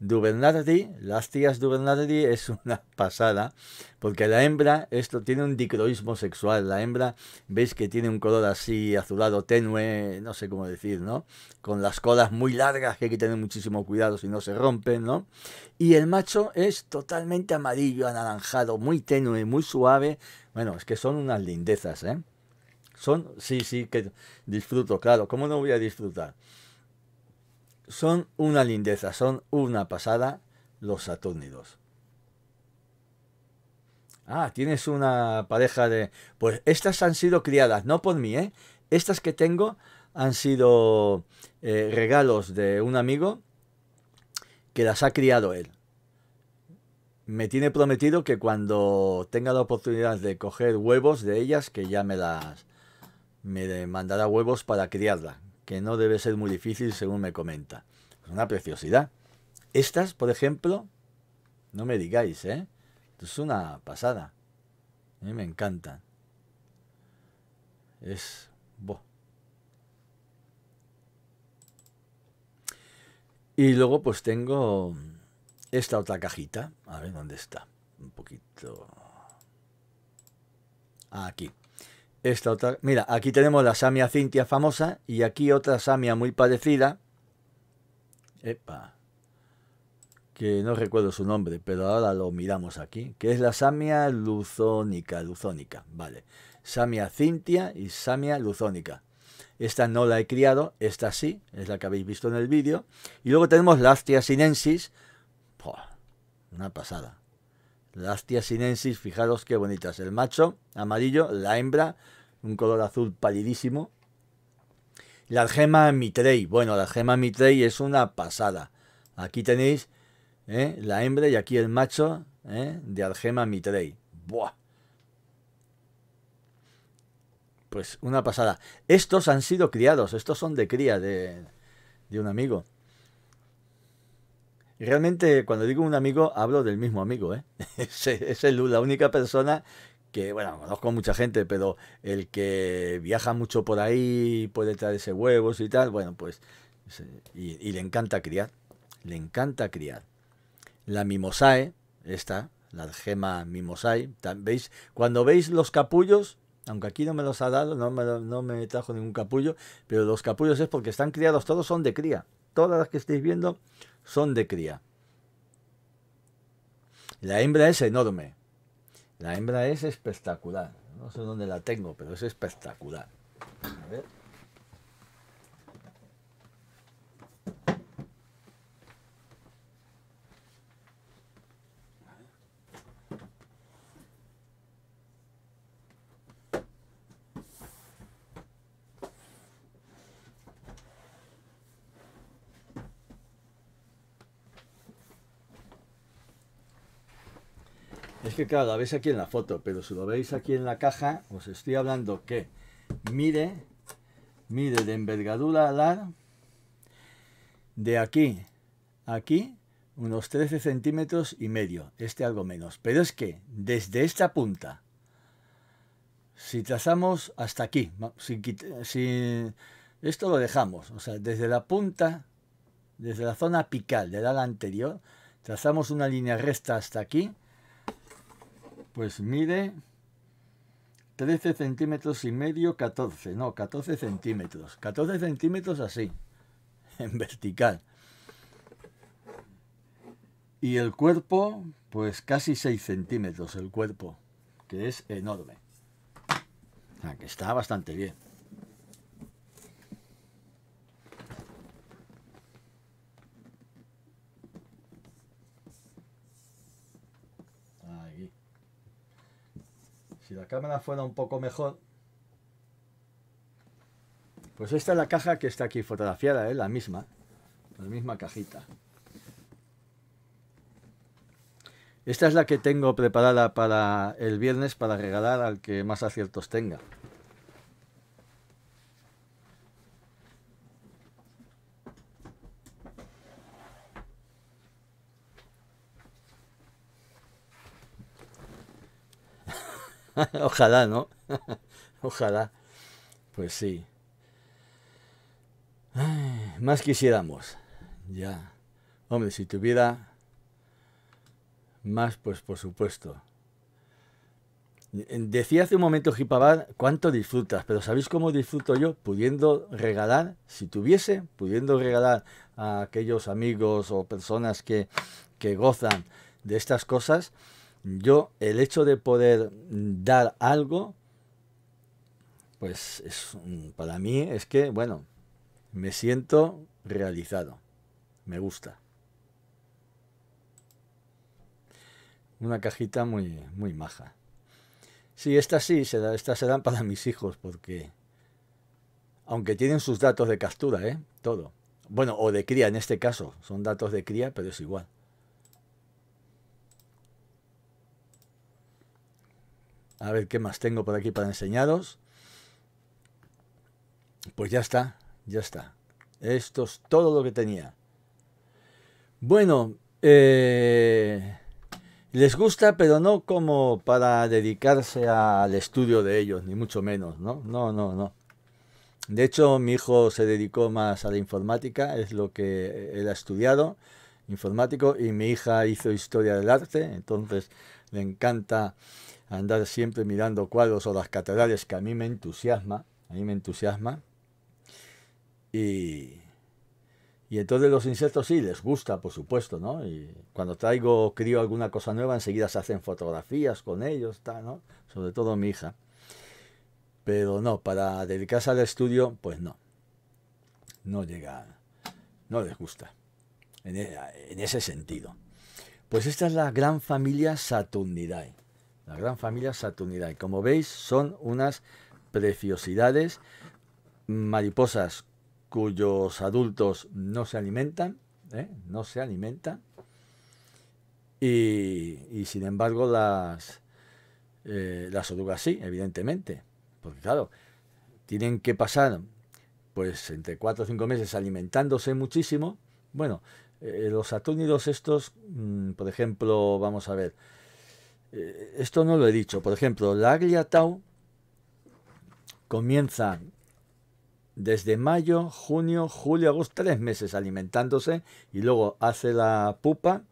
Dubernardi, las tías Dubernardi es una pasada, porque la hembra, esto tiene un dicroísmo sexual, la hembra, veis que tiene un color así azulado tenue, no sé cómo decir, ¿no? Con las colas muy largas que hay que tener muchísimo cuidado si no se rompen, ¿no? Y el macho es totalmente amarillo, anaranjado, muy tenue, muy suave, bueno, es que son unas lindezas, ¿eh? Son, sí, sí, que disfruto, claro, ¿cómo no voy a disfrutar? Son una lindeza, son una pasada los satúrnidos. Ah, tienes una pareja de... Pues estas han sido criadas, no por mí, ¿eh? Estas que tengo han sido eh, regalos de un amigo que las ha criado él. Me tiene prometido que cuando tenga la oportunidad de coger huevos de ellas, que ya me las... Me mandará huevos para criarla que no debe ser muy difícil según me comenta. Es una preciosidad. Estas, por ejemplo, no me digáis, ¿eh? Es una pasada. A mí me encantan. Es... Y luego pues tengo esta otra cajita. A ver dónde está. Un poquito... Ah, aquí. Esta otra, mira, aquí tenemos la Samia Cintia famosa y aquí otra Samia muy parecida. Epa. Que no recuerdo su nombre, pero ahora lo miramos aquí. Que es la Samia Luzónica, Luzónica, vale. Samia Cintia y Samia Luzónica. Esta no la he criado, esta sí, es la que habéis visto en el vídeo. Y luego tenemos la sinensis Sinensis. Una pasada. Las sinensis fijaros qué bonitas. El macho amarillo, la hembra, un color azul palidísimo. La algema mitrey. Bueno, la gema mitrey es una pasada. Aquí tenéis eh, la hembra y aquí el macho eh, de algema mitrey. Buah. Pues una pasada. Estos han sido criados. Estos son de cría de un amigo. Realmente, cuando digo un amigo, hablo del mismo amigo. ¿eh? Es, la única persona que, bueno, conozco mucha gente, pero el que viaja mucho por ahí, puede traerse huevos y tal, bueno, pues, y, le encanta criar. Le encanta criar. La mimosae, esta, la gema mimosae, ¿veis? Cuando veis los capullos, aunque aquí no me los ha dado, no me, no me trajo ningún capullo, pero los capullos es porque están criados, todos son de cría. Todas las que estáis viendo son de cría. La hembra es enorme. La hembra es espectacular. No sé dónde la tengo, pero es espectacular. Es que claro, la veis aquí en la foto, pero si lo veis aquí en la caja, os estoy hablando que mide, mide de envergadura alar de aquí a aquí unos 13 centímetros y medio, este algo menos. Pero es que desde esta punta, si trazamos hasta aquí, esto lo dejamos, o sea, desde la punta, desde la zona apical del ala anterior, trazamos una línea recta hasta aquí, pues mide 13 centímetros y medio, 14, no, 14 centímetros. 14 centímetros así, en vertical. Y el cuerpo, pues casi 6 centímetros el cuerpo, que es enorme. O que está bastante bien. Si la cámara fuera un poco mejor. Pues esta es la caja que está aquí fotografiada, ¿eh? la misma. La misma cajita. Esta es la que tengo preparada para el viernes para regalar al que más aciertos tenga. Ojalá, ¿no? Ojalá. Pues sí. más quisiéramos. Ya. Hombre, si tuviera más, pues por supuesto. Eh, decía hace un momento Jipabar, ¿cuánto disfrutas? Pero ¿sabéis cómo disfruto yo? Pudiendo regalar, si tuviese, pudiendo regalar a aquellos amigos o personas que, que gozan de estas cosas, yo el hecho de poder dar algo, pues es, para mí es que, bueno, me siento realizado, me gusta. Una cajita muy, muy maja. Sí, estas sí, será, estas serán para mis hijos, porque aunque tienen sus datos de captura, ¿eh? Todo. Bueno, o de cría en este caso, son datos de cría, pero es igual. A ver qué más tengo por aquí para enseñaros. Pues ya está, ya está. Esto es todo lo que tenía. Bueno, eh, les gusta, pero no como para dedicarse al estudio de ellos, ni mucho menos, ¿no? No, no, no. De hecho, mi hijo se dedicó más a la informática, es lo que él ha estudiado, informático, y mi hija hizo historia del arte, entonces le encanta andar siempre mirando cuadros o las catedrales, que a mí me entusiasma, a mí me entusiasma. Y, entonces los insectos sí, les gusta, por supuesto, ¿no? Y cuando traigo, crío alguna cosa nueva, enseguida se hacen fotografías con ellos, ¿no? Sobre todo mi hija. Pero no, para dedicarse al estudio, pues no. No llega, no les gusta. en e, ese sentido. Pues esta es la gran familia Saturnidae la gran familia Saturnidae. Como veis, son unas preciosidades, mariposas cuyos adultos no se alimentan, ¿eh? no se alimentan, y, sin embargo las, eh, las orugas sí, evidentemente, porque claro, tienen que pasar pues entre cuatro o cinco meses alimentándose muchísimo. Bueno, eh, los saturnidos estos, mm, por ejemplo, vamos a ver, eh, esto no lo he dicho, por ejemplo, la Aglia Tau comienza desde mayo, junio, julio, agosto, tres meses alimentándose y luego hace la pupa,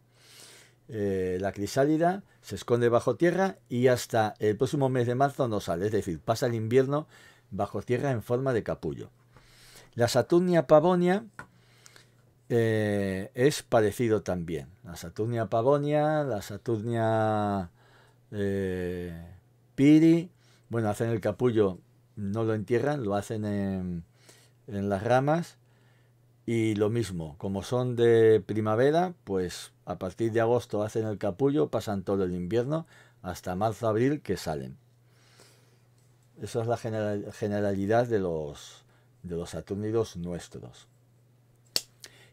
eh, la crisálida, se esconde bajo tierra y hasta el próximo mes de marzo no sale, es decir, pasa el invierno bajo tierra en forma de capullo. La Saturnia pavonia eh, es parecido también. La Saturnia pavonia, la Saturnia eh, piri. Bueno, hacen el capullo, no lo entierran, lo hacen en, las ramas. Y lo mismo, como son de primavera, pues a partir de agosto hacen el capullo, pasan todo el invierno hasta marzo-abril que salen. Esa es la generalidad de los, de los nuestros.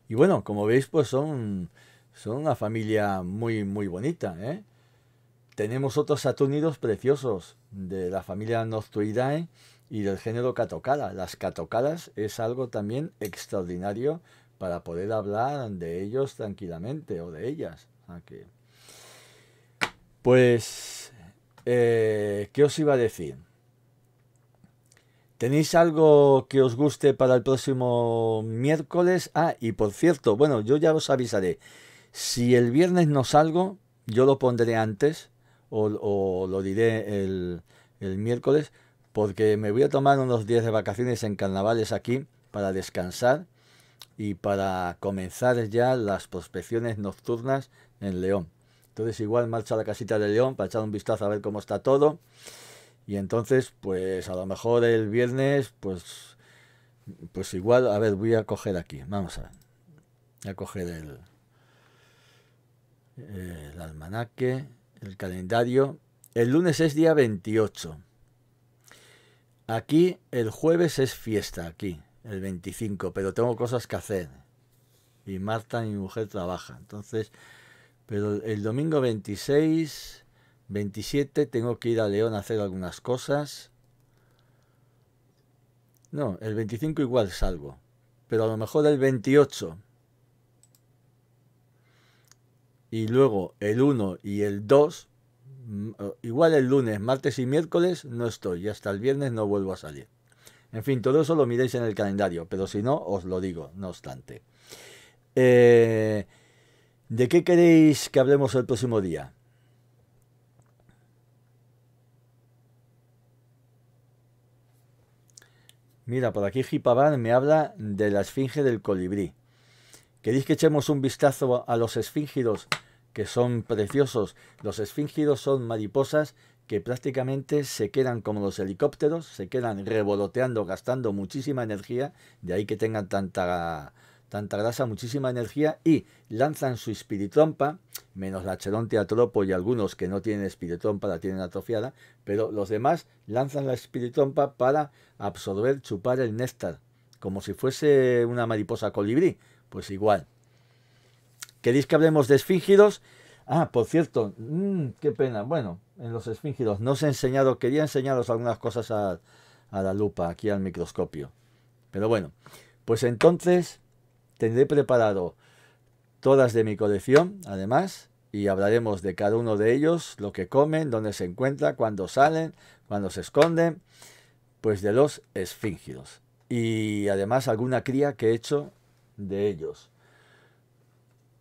Y bueno, como veis, pues son, son una familia muy, muy bonita. ¿eh? Tenemos otros atúnidos preciosos de la familia Noctuidae y del género Catocala. Las Catocalas es algo también extraordinario para poder hablar de ellos tranquilamente o de ellas. Ah, pues, eh, ¿qué os iba a decir? ¿Tenéis algo que os guste para el próximo miércoles? Ah, y por cierto, bueno, yo ya os avisaré. Si el viernes no salgo, yo lo pondré antes o, lo diré el, el, miércoles, porque me voy a tomar unos días de vacaciones en carnavales aquí para descansar y para comenzar ya las prospecciones nocturnas en León. Entonces igual marcha a la casita de León para echar un vistazo a ver cómo está todo. Y entonces, pues a lo mejor el viernes, pues, pues igual, a ver, voy a coger aquí, vamos a ver. Voy a coger el, el almanaque el calendario, el lunes es día 28. Aquí el jueves es fiesta, aquí, el 25, pero tengo cosas que hacer. Y Marta, mi mujer, trabaja. Entonces, pero el domingo 26, 27, tengo que ir a León a hacer algunas cosas. No, el 25 igual salgo. Pero a lo mejor el 28 y luego el 1 y el 2, mm, igual el lunes, martes y miércoles no estoy y hasta el viernes no vuelvo a salir. En fin, todo eso lo miréis en el calendario, pero si no, os lo digo, no obstante. Eh, ¿De qué queréis que hablemos el próximo día? Mira, por aquí Hipaban me habla de la esfinge del colibrí. ¿Queréis que echemos un vistazo a los esfíngidos, que son preciosos? Los esfíngidos son mariposas que prácticamente se quedan como los helicópteros, se quedan revoloteando, gastando muchísima energía, de ahí que tengan tanta, tanta grasa, muchísima energía, y lanzan su espiritrompa, menos la cheronte y algunos que no tienen espiritrompa, la tienen atrofiada, pero los demás lanzan la espiritrompa para absorber, chupar el néctar, como si fuese una mariposa colibrí, pues igual. ¿Queréis que hablemos de esfíngidos? Ah, por cierto, mm, qué pena. Bueno, en los esfíngidos no os he enseñado, quería enseñaros algunas cosas a, la lupa, aquí al microscopio. Pero bueno, pues entonces tendré preparado todas de mi colección, además, y hablaremos de cada uno de ellos, lo que comen, dónde se encuentra, cuándo salen, cuándo se esconden, pues de los esfíngidos. Y además alguna cría que he hecho de ellos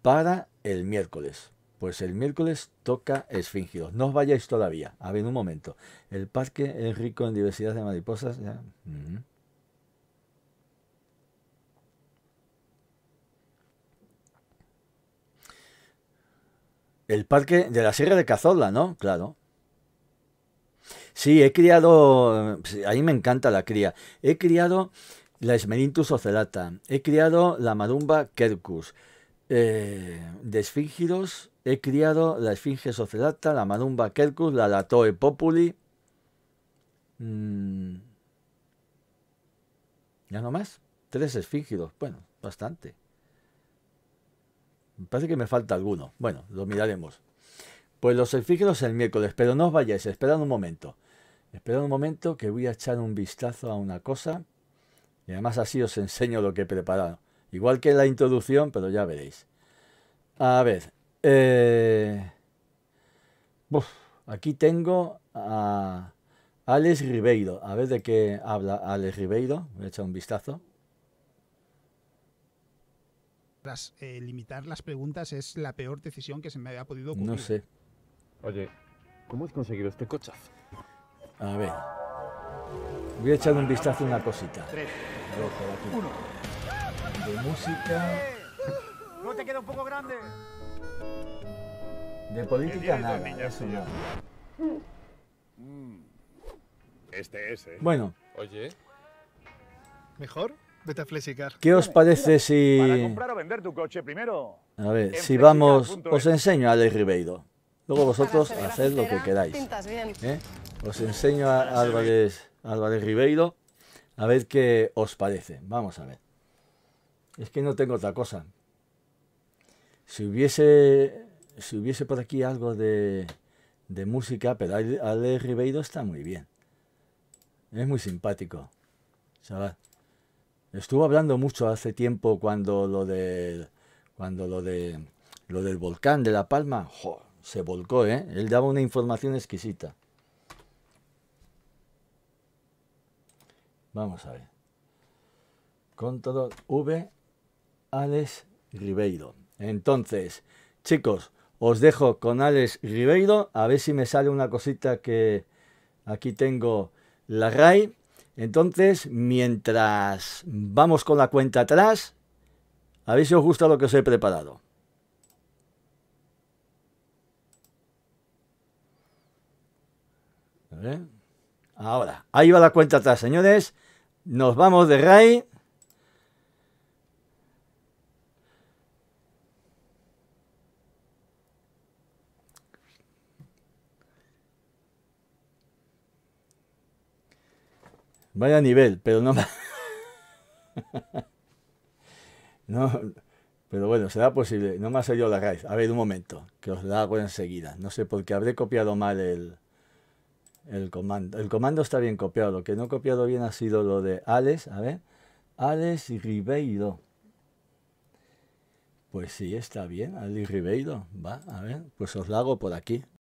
para el miércoles. Pues el miércoles toca esfingidos. No os vayáis todavía. A ver, un momento. El parque es rico en diversidad de mariposas. El parque de la Sierra de Cazorla, ¿no? Claro. Sí, he criado. A mí me encanta la cría. He criado la Esmerintus ocelata. He criado la Marumba quercus. Eh, de he criado la Esfinge ocelata, la Marumba quercus, la Latoe populi. Mm. Ya no más. Tres esfíngidos. Bueno, bastante. Me parece que me falta alguno. Bueno, lo miraremos. Pues los esfígidos el miércoles, pero no os vayáis, esperad un momento. Esperad un momento que voy a echar un vistazo a una cosa. Y además así os enseño lo que he preparado. Igual que la introducción, pero ya veréis. A ver. Eh... aquí tengo a Alex Ribeiro. A ver de qué habla Alex Ribeiro. Voy a echar un vistazo. Las, eh, limitar las preguntas es la peor decisión que se me había podido ocurrir. No sé. Oye, ¿cómo has conseguido este coche A ver. Voy a echar un vistazo a una cosita. Uno. De música. ¿No te queda un poco grande? De política nada, eso no. Mm. Este es, eh. Bueno. Oye. ¿Mejor? Vete a flexicar. ¿Qué os parece si. Para comprar o vender tu coche primero. A ver, si vamos. Os enseño a Ley Ribeiro. Luego vosotros hacéis lo que queráis. ¿eh? Os enseño a Álvarez, Álvarez Ribeiro. A ver qué os parece. Vamos a ver. Es que no tengo otra cosa. Si hubiese, si hubiese por aquí algo de, música, pero Ale Ribeiro está muy bien. Es muy simpático, Estuvo hablando mucho hace tiempo cuando lo de cuando lo de lo del volcán de La Palma, se volcó, ¿eh? Él daba una información exquisita. Vamos a ver. Control V, Alex Ribeiro. Entonces, chicos, os dejo con Alex Ribeiro. A ver si me sale una cosita que aquí tengo la RAI. Entonces, mientras vamos con la cuenta atrás, a ver si os gusta lo que os he preparado. A ver. Ahora, ahí va la cuenta atrás, señores. Nos vamos de RAI. Vaya nivel, pero no... no, pero bueno, será posible. No me ha salido la raíz. A ver, un momento, que os la hago enseguida. No sé por qué habré copiado mal el el comando. El comando está bien copiado. Lo que no he copiado bien ha sido lo de Alex. A ver. Alex Ribeiro. Pues sí, está bien. Alex Ribeiro. Va, a ver. Pues os lo hago por aquí.